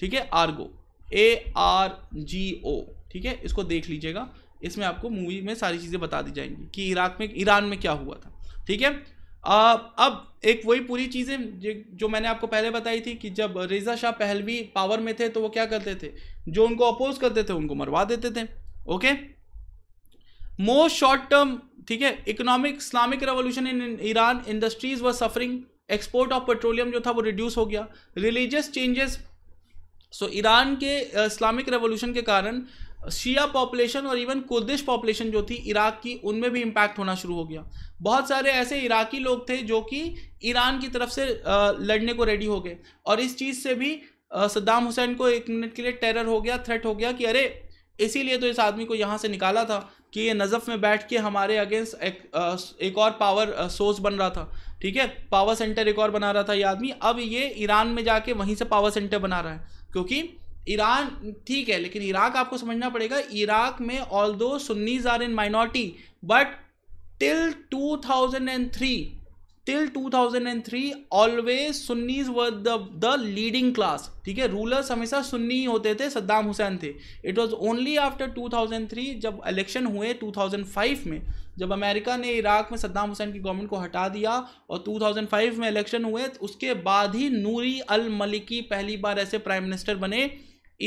ठीक है आर्गो ए आर जी ओ ठीक है इसको देख लीजिएगा इसमें आपको मूवी में सारी चीज़ें बता दी जाएंगी कि इराक में ईरान में क्या हुआ था ठीक है अब एक वही पूरी चीज़ें जो मैंने आपको पहले बताई थी कि जब रेजा शाह पहलवी पावर में थे तो वो क्या करते थे जो उनको अपोज करते थे उनको मरवा देते थे ओके मोस्ट शॉर्ट टर्म ठीक है economic Islamic revolution in Iran industries व सफरिंग एक्सपोर्ट ऑफ पेट्रोलियम जो था वो रिड्यूस हो गया religious changes so so, Iran के इस्लामिक uh, रेवोल्यूशन के कारण शिया पॉपुलेशन और इवन कुर्दिश पॉपुलेशन जो थी इराक की उनमें भी इम्पैक्ट होना शुरू हो गया बहुत सारे ऐसे इराकी लोग थे जो कि ईरान की तरफ से uh, लड़ने को रेडी हो गए और इस चीज़ से भी सद्दाम uh, हुसैन को एक मिनट के लिए टेरर हो गया थ्रेट हो गया कि अरे इसीलिए तो इस आदमी को यहाँ से निकाला था कि ये नज़फ़ में बैठ के हमारे अगेंस्ट एक, एक और पावर सोर्स बन रहा था ठीक है पावर सेंटर एक और बना रहा था ये आदमी अब ये ईरान में जाके वहीं से पावर सेंटर बना रहा है क्योंकि ईरान ठीक है लेकिन इराक आपको समझना पड़ेगा इराक में although Sunnis are in minority but till 2003 till 2003 always Sunnis were the the leading class ठीक है रूलर्स हमेशा सुन्नी होते थे सद्दाम हुसैन थे इट वाज ओनली आफ्टर 2003 जब इलेक्शन हुए 2005 में जब अमेरिका ने इराक में सद्दाम हुसैन की गवर्नमेंट को हटा दिया और 2005 में इलेक्शन हुए तो उसके बाद ही नूरी अल मलिकी पहली बार ऐसे प्राइम मिनिस्टर बने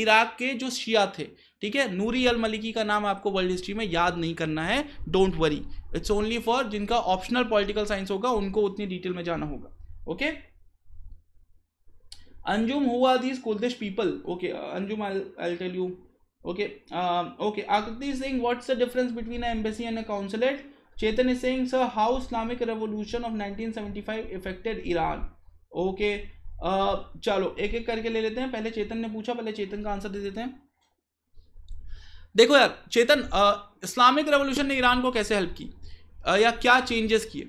इराक के जो शिया थे ठीक है नूरी अल मलिकी का नाम आपको वर्ल्ड हिस्ट्री में याद नहीं करना है don't worry it's only for जिनका ऑप्शनल पॉलिटिकल साइंस होगा उनको उतनी डिटेल में जाना होगा ओके अंजुम हुआ these Kurdish people okay Anjum I tell you Okay, um, okay. Akriti is saying, what's the difference between an embassy and a consulate? Chetan is saying, sir, how Islamic revolution of 1975 affected Iran? Okay, uh, चलो एक एक करके ले लेते हैं पहले चेतन ने पूछा पहले चेतन का आंसर दे देते हैं देखो यार चेतन आ, इस्लामिक रेवोल्यूशन ने ईरान को कैसे हेल्प की आ, या क्या चेंजेस किए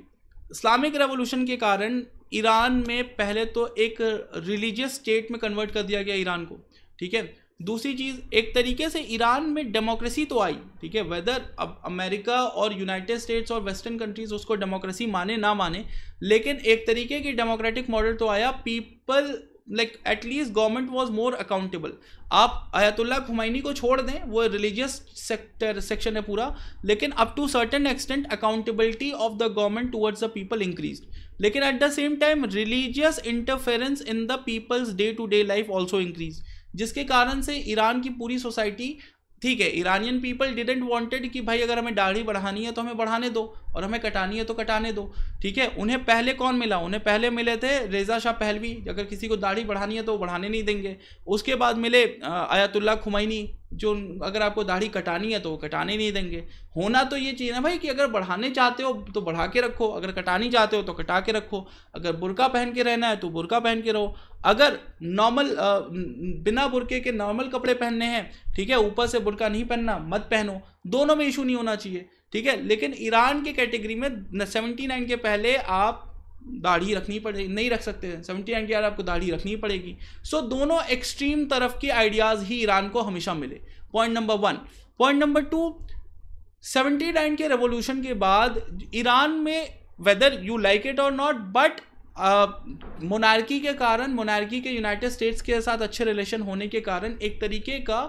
इस्लामिक रेवोल्यूशन के कारण ईरान में पहले तो एक रिलीजियस स्टेट में कन्वर्ट कर दिया गया ईरान को ठीक है दूसरी चीज़ एक तरीके से ईरान में डेमोक्रेसी तो आई ठीक है वेदर अब अमेरिका और यूनाइटेड स्टेट्स और वेस्टर्न कंट्रीज उसको डेमोक्रेसी माने ना माने लेकिन एक तरीके की डेमोक्रेटिक मॉडल तो आया people like at least government was more accountable आप आयतुल्ला खुमाइनी को छोड़ दें वो रिलीजियस सेक्टर सेक्शन है पूरा लेकिन up to certain extent accountability of the government towards the people increase लेकिन at the same time religious interference in the people's day to day life also increase जिसके कारण से ईरान की पूरी society ठीक है ईरानियन पीपल डिडेंट वॉन्टेड कि भाई अगर हमें दाढ़ी बढ़ानी है तो हमें बढ़ाने दो और हमें कटानी है तो कटाने दो ठीक है उन्हें पहले कौन मिला उन्हें पहले मिले थे रेजा शाह पहलवी अगर किसी को दाढ़ी बढ़ानी है तो बढ़ाने नहीं देंगे उसके बाद मिले आयतुल्ला खुमैनी जो अगर आपको दाढ़ी कटानी है तो वो कटाने नहीं देंगे होना तो ये चीज़ ना भाई कि अगर बढ़ाने चाहते हो तो बढ़ा के रखो अगर कटानी चाहते हो तो कटा के रखो अगर बुरका पहन के रहना है तो बुरका पहन के रहो अगर नॉर्मल बिना बुरके के नॉर्मल कपड़े पहनने हैं ठीक है ऊपर से बुरका नहीं पहनना मत पहनो दोनों में इशू नहीं होना चाहिए ठीक है लेकिन ईरान के कैटेगरी में सेवेंटी नाइन के पहले आप दाढ़ी रखनी पड़ेगी नहीं रख सकते सेवेंटी नाइन के बाद आपको दाढ़ी रखनी पड़ेगी सो so, दोनों एक्सट्रीम तरफ के आइडियाज़ ही ईरान को हमेशा मिले point number one point number two seventy nine के रेवोल्यूशन के बाद ईरान में वेदर यू लाइक इट और नॉट बट मोनार्की के कारण मोनार्की के यूनाइटेड स्टेट्स के साथ अच्छे रिलेशन होने के कारण एक तरीके का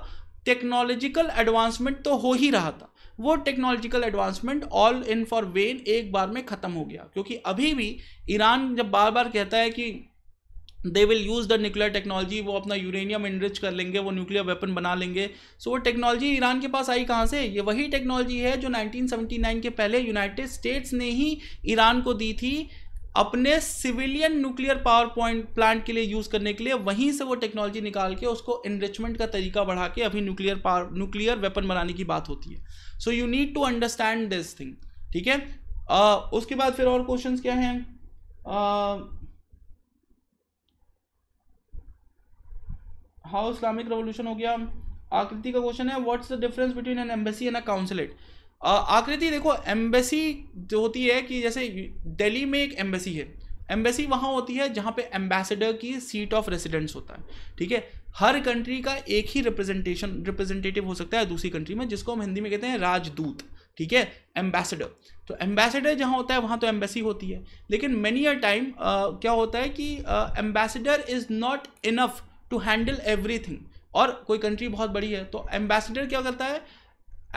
टेक्नोलॉजिकल एडवांसमेंट तो हो ही रहा था वो technological advancement all in for when एक बार में ख़त्म हो गया क्योंकि अभी भी ईरान जब बार बार कहता है कि they will use the nuclear technology वो अपना यूरेनियम इनरिच कर लेंगे वो न्यूक्लियर वेपन बना लेंगे सो so, वो टेक्नोलॉजी ईरान के पास आई कहाँ से ये वही टेक्नोलॉजी है जो 1979 के पहले यूनाइटेड स्टेट्स ने ही ईरान को दी थी अपने civilian nuclear power point plant के लिए यूज करने के लिए वहीं से वो टेक्नोलॉजी निकाल के उसको एनरिचमेंट का तरीका बढ़ा के अभी न्यूक्लियर पावर न्यूक्लियर वेपन बनाने की बात होती है so you need to understand this thing ठीक है उसके बाद फिर और क्वेश्चन क्या है हाउ इस्लामिक रेवोल्यूशन हो गया आकृति का क्वेश्चन है what's the difference between an embassy and a consulate Akriti देखो एम्बेसी जो होती है कि जैसे दिल्ली में एक एम्बेसी है एम्बेसी वहाँ होती है जहाँ पे एम्बेसडर की सीट ऑफ रेसिडेंस होता है ठीक है हर कंट्री का एक ही रिप्रेजेंटेशन रिप्रेजेंटेटिव हो सकता है दूसरी कंट्री में जिसको हम हिंदी में कहते हैं राजदूत ठीक है एम्बेसडर तो एम्बेसडर जहाँ होता है वहाँ तो एम्बेसी होती है लेकिन मेनी अ टाइम क्या होता है कि ambassador is not enough to handle everything और कोई कंट्री बहुत बड़ी है तो एम्बेसडर क्या करता है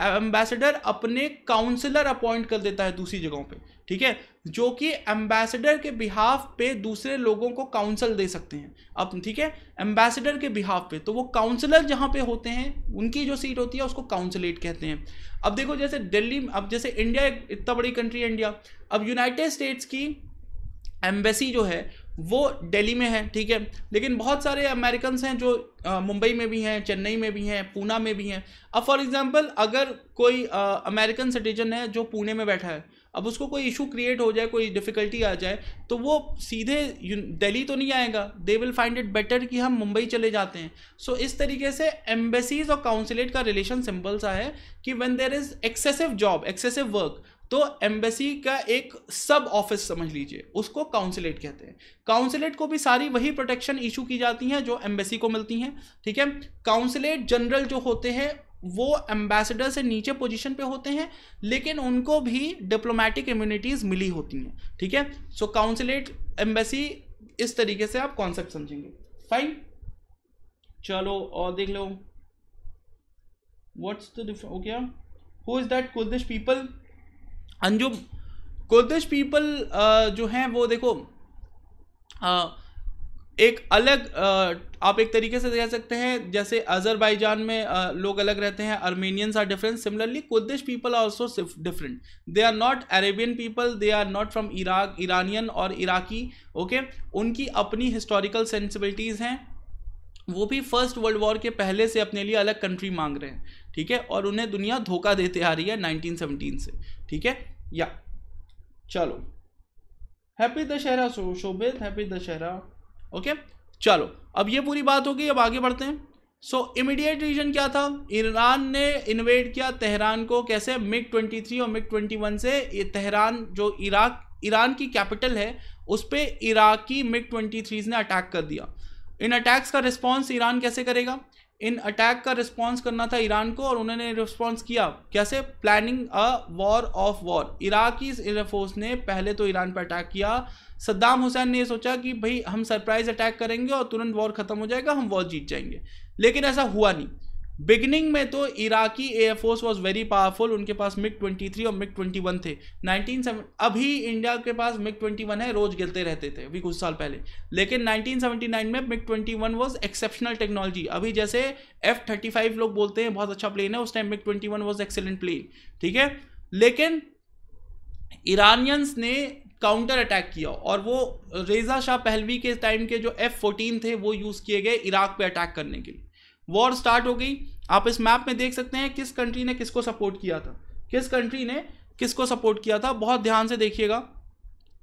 एम्बेसडर अपने काउंसलर अपॉइंट कर देता है दूसरी जगहों पे ठीक है जो कि एम्बेसडर के बिहाफ पे दूसरे लोगों को काउंसल दे सकते हैं अब ठीक है एम्बेसडर के बिहाफ पे तो वो काउंसलर जहाँ पे होते हैं उनकी जो सीट होती है उसको काउंसलेट कहते हैं अब देखो जैसे दिल्ली अब जैसे इंडिया इतना बड़ी कंट्री है इंडिया अब यूनाइटेड स्टेट्स की एम्बेसी जो है वो दिल्ली में है ठीक है लेकिन बहुत सारे अमेरिकन हैं जो मुंबई में भी हैं चेन्नई में भी हैं पूना में भी हैं अब फॉर एग्जांपल अगर कोई अमेरिकन सिटीजन है जो पुणे में बैठा है अब उसको कोई इशू क्रिएट हो जाए कोई डिफ़िकल्टी आ जाए तो वो सीधे दिल्ली तो नहीं आएगा they will find it better कि हम मुंबई चले जाते हैं सो so, इस तरीके से एम्बेसीज और काउंसिलेट का रिलेशन सिंपल सा है कि when there is excessive job excessive work तो एम्बेसी का एक सब ऑफिस समझ लीजिए उसको काउंसिलेट कहते हैं काउंसिलेट को भी सारी वही प्रोटेक्शन इशू की जाती हैं जो एम्बेसी को मिलती हैं ठीक है काउंसिलेट जनरल जो होते हैं वो एम्बेसडर से नीचे पोजीशन पे होते हैं लेकिन उनको भी डिप्लोमेटिक इम्यूनिटीज़ मिली होती हैं ठीक है सो काउंसिलेट एम्बेसी इस तरीके से आप कॉन्सेप्ट समझेंगे फाइन चलो और देख लो व्हाट्स द डिफरेंस हो गया who is that Kurdish people and Kurdish people जो हैं वो देखो uh, एक अलग uh, आप एक तरीके से कह सकते हैं जैसे अजरबैजान में uh, लोग अलग रहते हैं Armenians are different similarly Kurdish people are also different they are not Arabian people they are not from Iraq Iranian और इराकी ओके उनकी अपनी हिस्टोरिकल सेंसिबिलिटीज़ हैं वो भी फर्स्ट वर्ल्ड वॉर के पहले से अपने लिए अलग कंट्री मांग रहे हैं ठीक है और उन्हें दुनिया धोखा देते आ रही है 1917 से ठीक है या चलो happy Dussehra Shobhit happy Dussehra okay चलो अब ये पूरी बात हो गई अब आगे बढ़ते हैं सो इमीडिएट रीजन क्या था ईरान ने इन्वेड किया तेहरान को कैसे मिग 23 और मिग 21 से ये तेहरान जो इराक ईरान की कैपिटल है उस पर इराकी मिग 23 ने अटैक कर दिया इन अटैक्स का रिस्पांस ईरान कैसे करेगा इन अटैक का रिस्पॉन्स करना था ईरान को और उन्होंने रिस्पॉन्स किया कैसे planning a war of war Iraqi air force ने पहले तो ईरान पर अटैक किया सद्दाम हुसैन ने सोचा कि भाई हम सरप्राइज अटैक करेंगे और तुरंत वॉर खत्म हो जाएगा हम वॉर जीत जाएंगे लेकिन ऐसा हुआ नहीं बिगनिंग में तो Iraqi air force was very powerful उनके पास मिग 23 और मिग 21 थे 1970 अभी इंडिया के पास मिग 21 है रोज गिरते रहते थे अभी कुछ साल पहले लेकिन 1979 में मिग 21 वॉज एक्सेप्शनल टेक्नोलॉजी अभी जैसे एफ फाइव लोग बोलते हैं बहुत अच्छा प्लेन है उस time MiG 21 was excellent plane ठीक है लेकिन ईरानियंस ने काउंटर अटैक किया और वो रेजा शाह पहलवी के टाइम के जो एफ फोर्टीन थे वो यूज़ किए गए इराक पे अटैक करने के लिए वॉर स्टार्ट हो गई आप इस मैप में देख सकते हैं किस कंट्री ने किसको सपोर्ट किया था किस कंट्री ने किसको सपोर्ट किया था बहुत ध्यान से देखिएगा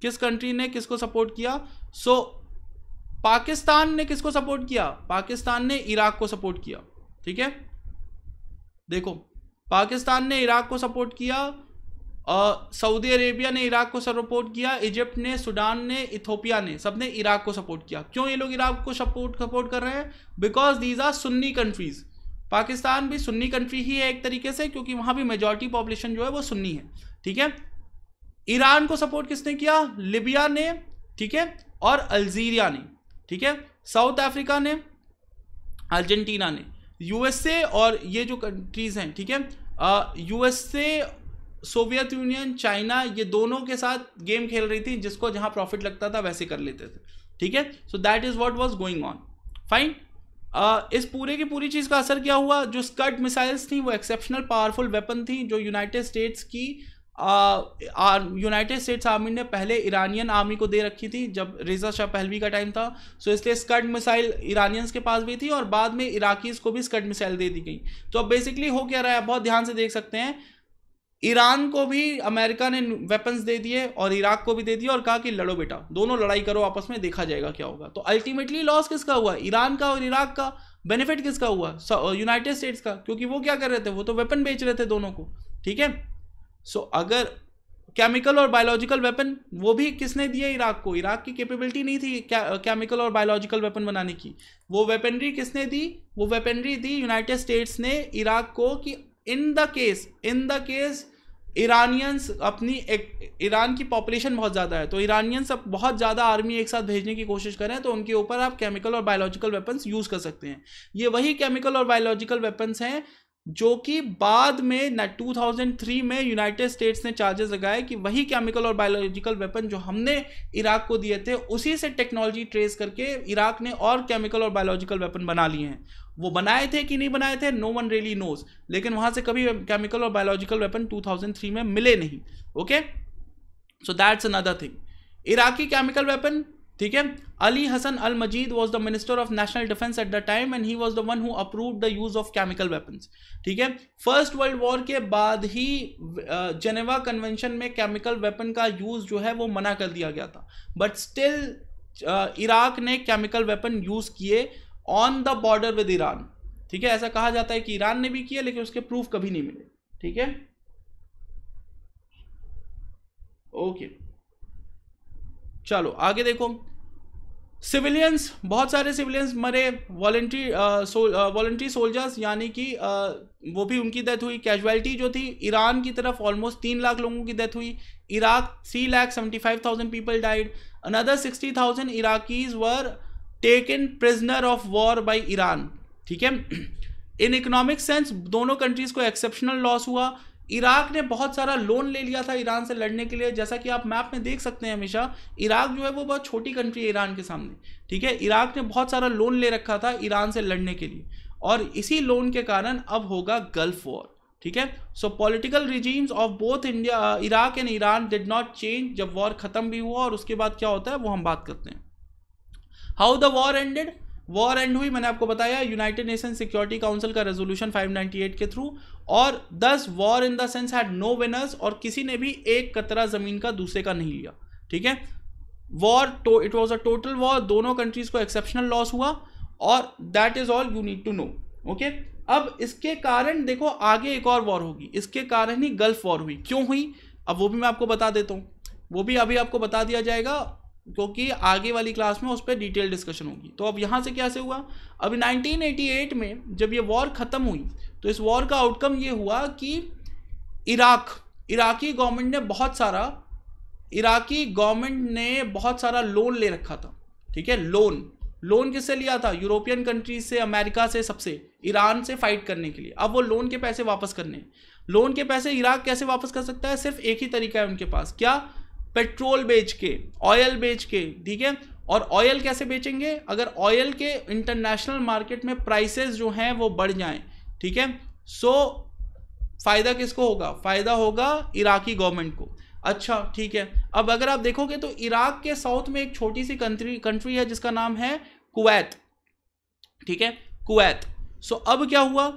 किस कंट्री ने किसको सपोर्ट किया सो so, पाकिस्तान ने किसको सपोर्ट किया पाकिस्तान ने इराक को सपोर्ट किया ठीक है देखो पाकिस्तान ने इराक को सपोर्ट किया सऊदी अरेबिया ने इराक को सपोर्ट किया इजिप्ट ने सूडान ने इथोपिया ने सब ने इराक को सपोर्ट किया क्यों ये लोग इराक को सपोर्ट सपोर्ट कर रहे हैं because these are Sunni countries Pakistan भी सुन्नी कंट्री ही है एक तरीके से क्योंकि वहाँ भी मेजोरिटी पॉपुलेशन जो है वो सुन्नी है ठीक है ईरान को सपोर्ट किसने किया लिबिया ने ठीक है और अल्जीरिया ने ठीक है साउथ अफ्रीका ने अर्जेंटीना ने यूएसए और ये जो कंट्रीज़ हैं ठीक है यूएसए सोवियत यूनियन चाइना ये दोनों के साथ गेम खेल रही थी जिसको जहां प्रॉफिट लगता था वैसे कर लेते थे ठीक है so that is what was going on fine इस पूरे की पूरी चीज़ का असर क्या हुआ जो स्कट मिसाइल्स थी वो एक्सेप्शनल पावरफुल वेपन थी जो यूनाइटेड स्टेट्स की यूनाइटेड स्टेट्स आर्मी ने पहले ईरानियन आर्मी को दे रखी थी जब रेजा शाह पहलवी का टाइम था सो इसलिए स्कर्ट मिसाइल ईरानियंस के पास भी थी और बाद में इराकीज़ को भी स्कट मिसाइल दे दी गई तो अब बेसिकली हो क्या रहा है बहुत ध्यान से देख सकते हैं ईरान को भी अमेरिका ने वेपन्स दे दिए और इराक को भी दे दिए और कहा कि लड़ो बेटा दोनों लड़ाई करो आपस में देखा जाएगा क्या होगा तो अल्टीमेटली लॉस किसका हुआ ईरान का और इराक का बेनिफिट किसका हुआ यूनाइटेड स्टेट्स का क्योंकि वो क्या कर रहे थे वो तो वेपन बेच रहे थे दोनों को ठीक है सो अगर केमिकल और बायोलॉजिकल वेपन वो भी किसने दिए इराक को इराक की कैपेबिलिटी नहीं थी केमिकल और बायोलॉजिकल वेपन बनाने की वो वेपनरी किसने दी वो वेपनरी दी यूनाइटेड स्टेट्स ने इराक को कि in the case in the case Iranians अपनी एक ईरान की पॉपुलेशन बहुत ज़्यादा है तो ईरानियंस अब बहुत ज़्यादा आर्मी एक साथ भेजने की कोशिश करें तो उनके ऊपर आप केमिकल और बायोलॉजिकल वेपन्स यूज़ कर सकते हैं ये वही केमिकल और बायोलॉजिकल वेपन्स हैं जो कि बाद में न 2003 में यूनाइटेड स्टेट्स ने चार्जेस लगाए कि वही केमिकल और बायोलॉजिकल वेपन जो हमने इराक को दिए थे उसी से टेक्नोलॉजी ट्रेस करके इराक ने और केमिकल और बायोलॉजिकल वेपन बना लिए हैं वो बनाए थे कि नहीं बनाए थे नो वन रियली नोज लेकिन वहां से कभी केमिकल और बायोलॉजिकल वेपन 2003 में मिले नहीं okay so that's another thing Iraqi chemical weapon ठीक है Ali Hassan al Majid was the minister of national defence at the time and he was the one who approve the use of chemical weapons ठीक है first world war के बाद ही Geneva uh, convention में chemical weapon का use जो है वो मना कर दिया गया था बट स्टिल इराक ने केमिकल वेपन यूज किए on the border with Iran ठीक है ऐसा कहा जाता है कि ईरान ने भी किया लेकिन उसके प्रूफ कभी नहीं मिले ठीक है ओके चलो आगे देखो सिविलियंस बहुत सारे सिविलियंस मरे वॉल्ट्री वॉल्ट्री सोल्जर्स यानी कि uh, वो भी उनकी डेथ हुई कैजुअलिटी जो थी ईरान की तरफ ऑलमोस्ट तीन लाख लोगों की डेथ हुई Iraq three lakh seventy five thousand people died another sixty thousand Iraqis were taken prisoner of war by Iran ठीक है इन इकोनॉमिक सेंस दोनों कंट्रीज को एक्सेप्शनल लॉस हुआ इराक ने बहुत सारा लोन ले लिया था ईरान से लड़ने के लिए जैसा कि आप मैप में देख सकते हैं हमेशा इराक जो है वो बहुत छोटी कंट्री है ईरान के सामने ठीक है इराक ने बहुत सारा लोन ले रखा था ईरान से लड़ने के लिए और इसी लोन के कारण अब होगा गल्फ वॉर ठीक है so political regimes of both India Iraq and Iran did not change जब वॉर खत्म भी हुआ और उसके बाद क्या होता है वो हम बात करते हैं how the war ended war end हुई मैंने आपको बताया यूनाइटेड नेशन सिक्योरिटी काउंसिल का रेजोल्यूशन 598 के थ्रू और दस war in the sense had no winners और किसी ने भी एक कतरा जमीन का दूसरे का नहीं लिया ठीक है वॉर तो it was a total war दोनों कंट्रीज को एक्सेप्शनल लॉस हुआ और that is all you need to know okay अब इसके कारण देखो आगे एक और वॉर होगी इसके कारण ही गल्फ वॉर हुई क्यों हुई अब वो भी मैं आपको बता देता हूँ वो भी अभी आपको बता दिया जाएगा क्योंकि आगे वाली क्लास में उस पर डिटेल डिस्कशन होगी तो अब यहाँ से क्या से हुआ अभी 1988 में जब ये वॉर ख़त्म हुई तो इस वॉर का आउटकम ये हुआ कि इराक इराकी गवर्नमेंट ने बहुत सारा इराकी गवर्नमेंट ने बहुत सारा लोन ले रखा था ठीक है लोन लोन किससे लिया था यूरोपियन कंट्रीज से अमेरिका से सबसे ईरान से फाइट करने के लिए अब वो लोन के पैसे वापस करने लोन के पैसे इराक कैसे वापस कर सकता है सिर्फ एक ही तरीका है उनके पास क्या पेट्रोल बेच के ऑयल बेच के ठीक है और ऑयल कैसे बेचेंगे अगर ऑयल के इंटरनेशनल मार्केट में प्राइसेस जो हैं वो बढ़ जाएं ठीक है सो फ़ायदा किसको होगा फ़ायदा होगा इराकी गवर्नमेंट को अच्छा ठीक है अब अगर आप देखोगे तो इराक के साउथ में एक छोटी सी कंट्री कंट्री है जिसका नाम है कुवैत ठीक है कुवैत सो अब क्या हुआ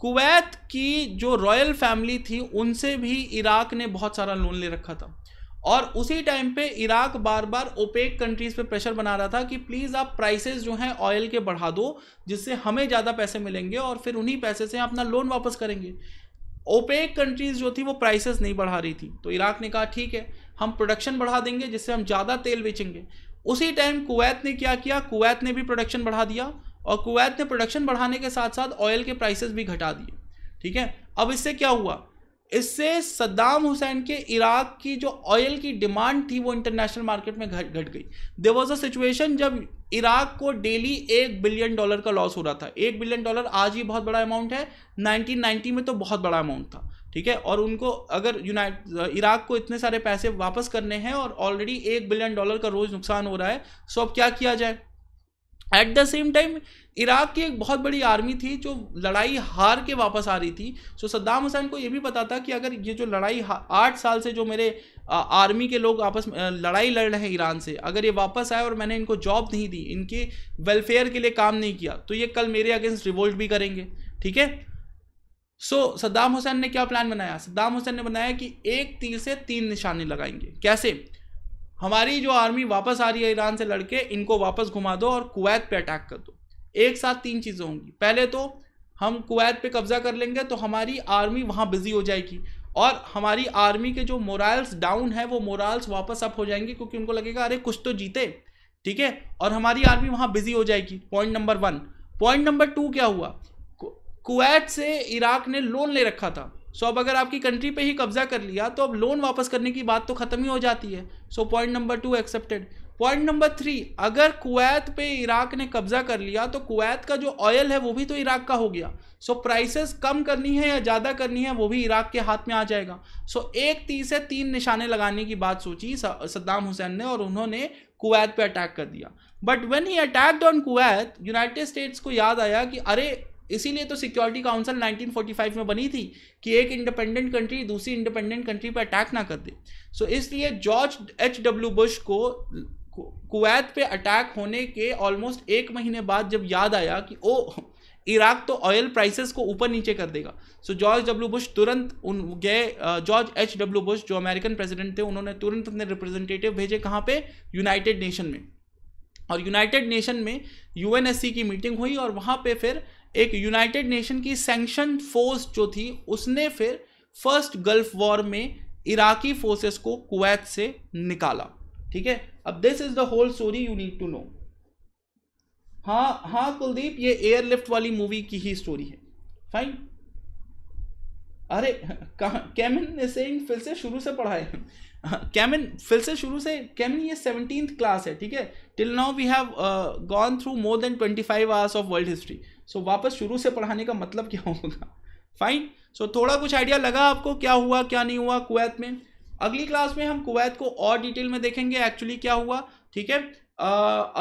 कुवैत की जो रॉयल फैमिली थी उनसे भी इराक ने बहुत सारा लोन ले रखा था और उसी टाइम पे इराक बार बार ओपेक कंट्रीज पे प्रेशर बना रहा था कि प्लीज़ आप प्राइसेस जो हैं ऑयल के बढ़ा दो जिससे हमें ज़्यादा पैसे मिलेंगे और फिर उन्हीं पैसे से अपना लोन वापस करेंगे ओपेक कंट्रीज़ जो थी वो प्राइसेस नहीं बढ़ा रही थी तो इराक ने कहा ठीक है हम प्रोडक्शन बढ़ा देंगे जिससे हम ज़्यादा तेल बेचेंगे उसी टाइम कुवैत ने क्या किया कुवैत ने भी प्रोडक्शन बढ़ा दिया और कुवैत ने प्रोडक्शन बढ़ाने के साथ साथ ऑयल के प्राइसेस भी घटा दिए ठीक है अब इससे क्या हुआ इससे सद्दाम हुसैन के इराक की जो ऑयल की डिमांड थी वो इंटरनेशनल मार्केट में घट घट गई दे वॉज अ सिचुएशन जब इराक को डेली एक बिलियन डॉलर का लॉस हो रहा था एक बिलियन डॉलर आज ही बहुत बड़ा अमाउंट है 1990 में तो बहुत बड़ा अमाउंट था ठीक है और उनको अगर यूनाइट इराक को इतने सारे पैसे वापस करने हैं और ऑलरेडी एक बिलियन डॉलर का रोज़ नुकसान हो रहा है सो अब क्या किया जाए at the same time Iraq की एक बहुत बड़ी आर्मी थी जो लड़ाई हार के वापस आ रही थी सो so, सद्दाम हुसैन को ये भी पता था कि अगर ये जो लड़ाई आठ साल से जो मेरे आर्मी के लोग आपस में लड़ाई लड़ रहे हैं ईरान से अगर ये वापस आए और मैंने इनको जॉब नहीं दी इनके वेलफेयर के लिए काम नहीं किया तो ये कल मेरे अगेंस्ट रिवोल्ट भी करेंगे ठीक है सो so, सद्दाम हुसैन ने क्या प्लान बनाया सद्दाम हुसैन ने बनाया कि एक तीर से तीन निशाने लगाएंगे कैसे हमारी जो आर्मी वापस आ रही है ईरान से लड़के इनको वापस घुमा दो और कुवैत पे अटैक कर दो एक साथ तीन चीज़ें होंगी पहले तो हम कुवैत पे कब्जा कर लेंगे तो हमारी आर्मी वहाँ बिजी हो जाएगी और हमारी आर्मी के जो मोराल्स डाउन है वो मोराल्स वापस अप हो जाएंगे क्योंकि उनको लगेगा अरे कुछ तो जीते ठीक है और हमारी आर्मी वहाँ बिजी हो जाएगी point number one point number two क्या हुआ कुवैत से इराक ने लोन ले रखा था सो अब अगर आपकी कंट्री पे ही कब्जा कर लिया तो अब लोन वापस करने की बात तो ख़त्म ही हो जाती है so point number two accepted point number three अगर कुवैत पे इराक ने कब्जा कर लिया तो कुवैत का जो ऑयल है वो भी तो इराक का हो गया सो so, प्राइसेस कम करनी है या ज़्यादा करनी है वो भी इराक के हाथ में आ जाएगा सो so, एक तीस से तीन निशाने लगाने की बात सोची सद्दाम हुसैन ने और उन्होंने कुवैत पे अटैक कर दिया but when he attacked on Kuwait United States को याद आया कि अरे इसीलिए तो सिक्योरिटी काउंसिल 1945 में बनी थी कि एक इंडिपेंडेंट कंट्री दूसरी इंडिपेंडेंट कंट्री पर अटैक ना कर दे सो so, इसलिए जॉर्ज एच डब्ल्यू बुश को कुवैत पे अटैक होने के ऑलमोस्ट एक महीने बाद जब याद आया कि ओ इराक तो ऑयल प्राइसेस को ऊपर नीचे कर देगा सो जॉर्ज डब्ल्यू बुश तुरंत उन गए जॉर्ज एच डब्ल्यू बुश जो अमेरिकन प्रेसिडेंट थे उन्होंने तुरंत अपने रिप्रेजेंटेटिव भेजे कहाँ पे यूनाइटेड नेशन में और यूनाइटेड नेशन में यूएनएससी की मीटिंग हुई और वहाँ पे फिर एक यूनाइटेड नेशन की सैंक्शन फोर्स जो थी उसने फिर फर्स्ट गल्फ वॉर में इराकी फोर्सेस को कुवैत से निकाला ठीक है अब this is the whole story you need to know हाँ हाँ कुलदीप ये एयरलिफ्ट वाली मूवी की ही स्टोरी है फाइन अरे कैमिन ने से फिर से शुरू से पढ़ाए कैमिन फिर से शुरू से कैमिन ये सेवनटीन क्लास है ठीक है till now we have gone through more than twenty five hours of world history so वापस शुरू से पढ़ाने का मतलब क्या होगा फाइन सो so, थोड़ा कुछ आइडिया लगा आपको क्या हुआ क्या नहीं हुआ कुवैत में अगली क्लास में हम कुवैत को और डिटेल में देखेंगे एक्चुअली क्या हुआ ठीक है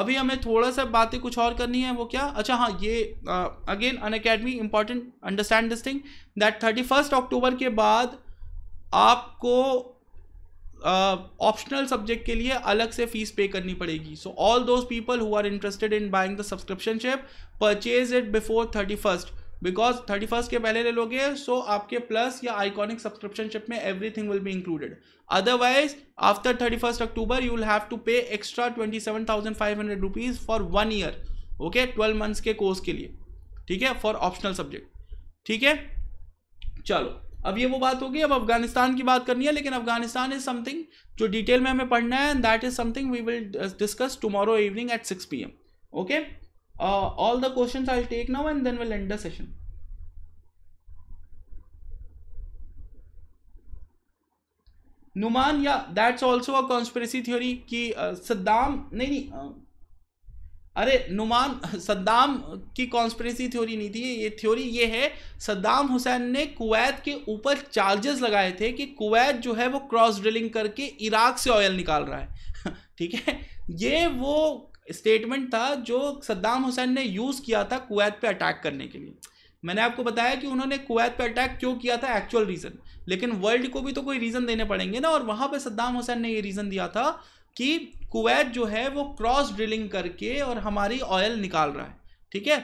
अभी हमें थोड़ा सा बातें कुछ और करनी है वो क्या अच्छा हाँ ये again Unacademy important understand this thing that thirty first October के बाद आपको ऑप्शनल uh, सब्जेक्ट के लिए अलग से फीस पे करनी पड़ेगी so all those people who are interested in buying the subscription ship purchase it before thirty first because thirty first के पहले ले लोगे सो so आपके प्लस या आइकॉनिक सब्सक्रिप्शन शिप में thing will be included otherwise after thirty first October you will have to pay extra twenty seven thousand five hundred rupees for one year okay twelve months के course के लिए ठीक है for optional subject ठीक है चलो अब ये वो बात होगी अब अफगानिस्तान की बात करनी है लेकिन अफगानिस्तान इज समथिंग जो डिटेल में हमें पढ़ना है and that is something we will discuss tomorrow evening at six P M okay all the question I take now and then will end the session Numan या that's also a conspiracy theory कि Saddam uh, नहीं नहीं uh, अरे नुमान सद्दाम की conspiracy theory नहीं थी ये theory ये है सद्दाम हुसैन ने कुवैत के ऊपर चार्जेस लगाए थे कि कुवैत जो है वो क्रॉस ड्रिलिंग करके इराक से ऑयल निकाल रहा है ठीक है ये वो स्टेटमेंट था जो सद्दाम हुसैन ने यूज़ किया था कुवैत पे अटैक करने के लिए मैंने आपको बताया कि उन्होंने कुवैत पे अटैक क्यों किया था एक्चुअल रीज़न लेकिन वर्ल्ड को भी तो कोई रीज़न देने पड़ेंगे ना और वहाँ पे सद्दाम हुसैन ने ये रीज़न दिया था कि कुवैत जो है वो क्रॉस ड्रिलिंग करके और हमारी ऑयल निकाल रहा है ठीक है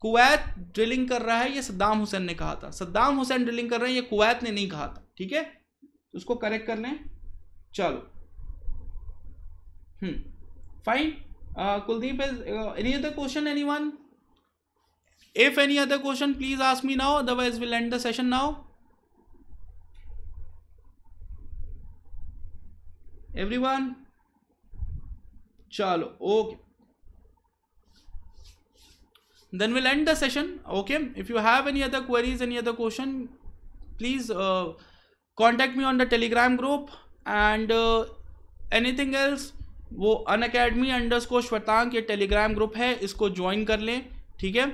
कुवैत ड्रिलिंग कर रहा है ये सद्दाम हुसैन ने कहा था सद्दाम हुसैन ड्रिलिंग कर रहे हैं ये कुवैत ने नहीं कहा था ठीक है तो उसको करेक्ट कर लें चलो hmm fine Kuldeep is any other question anyone if any other question please ask now now otherwise we'll end the session now everyone चलो okay then will end the session okay if you have any other queries any other question please contact me on the Telegram group and anything else वो अन academy underscore Shwetank ये Telegram group है इसको join कर लें ठीक है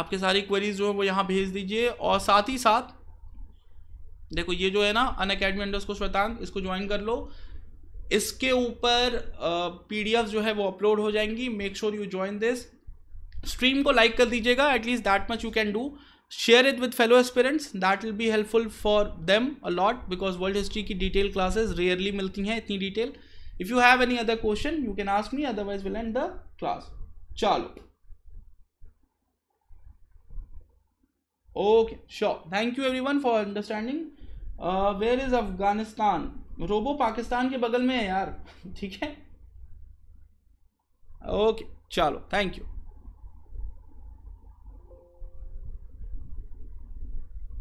आपके सारी क्वेरीज जो है वो यहाँ भेज दीजिए और साथ ही साथ देखो ये जो है ना अन अकेडमी अंडर स्को श्वेतांक इसको ज्वाइन कर लो इसके ऊपर पीडीएफ जो है वो अपलोड हो जाएंगी make sure you join this stream को लाइक कर दीजिएगा at least that much you can do share it with fellow aspirants that will be helpful for them a lot because world history की डिटेल क्लासेस रेयरली मिलती हैं इतनी detail if you have any other question you can ask me otherwise will end the class चलो okay sure thank you everyone for understanding where is Afghanistan robo Pakistan के बगल में है यार ठीक है ओके चलो थैंक यू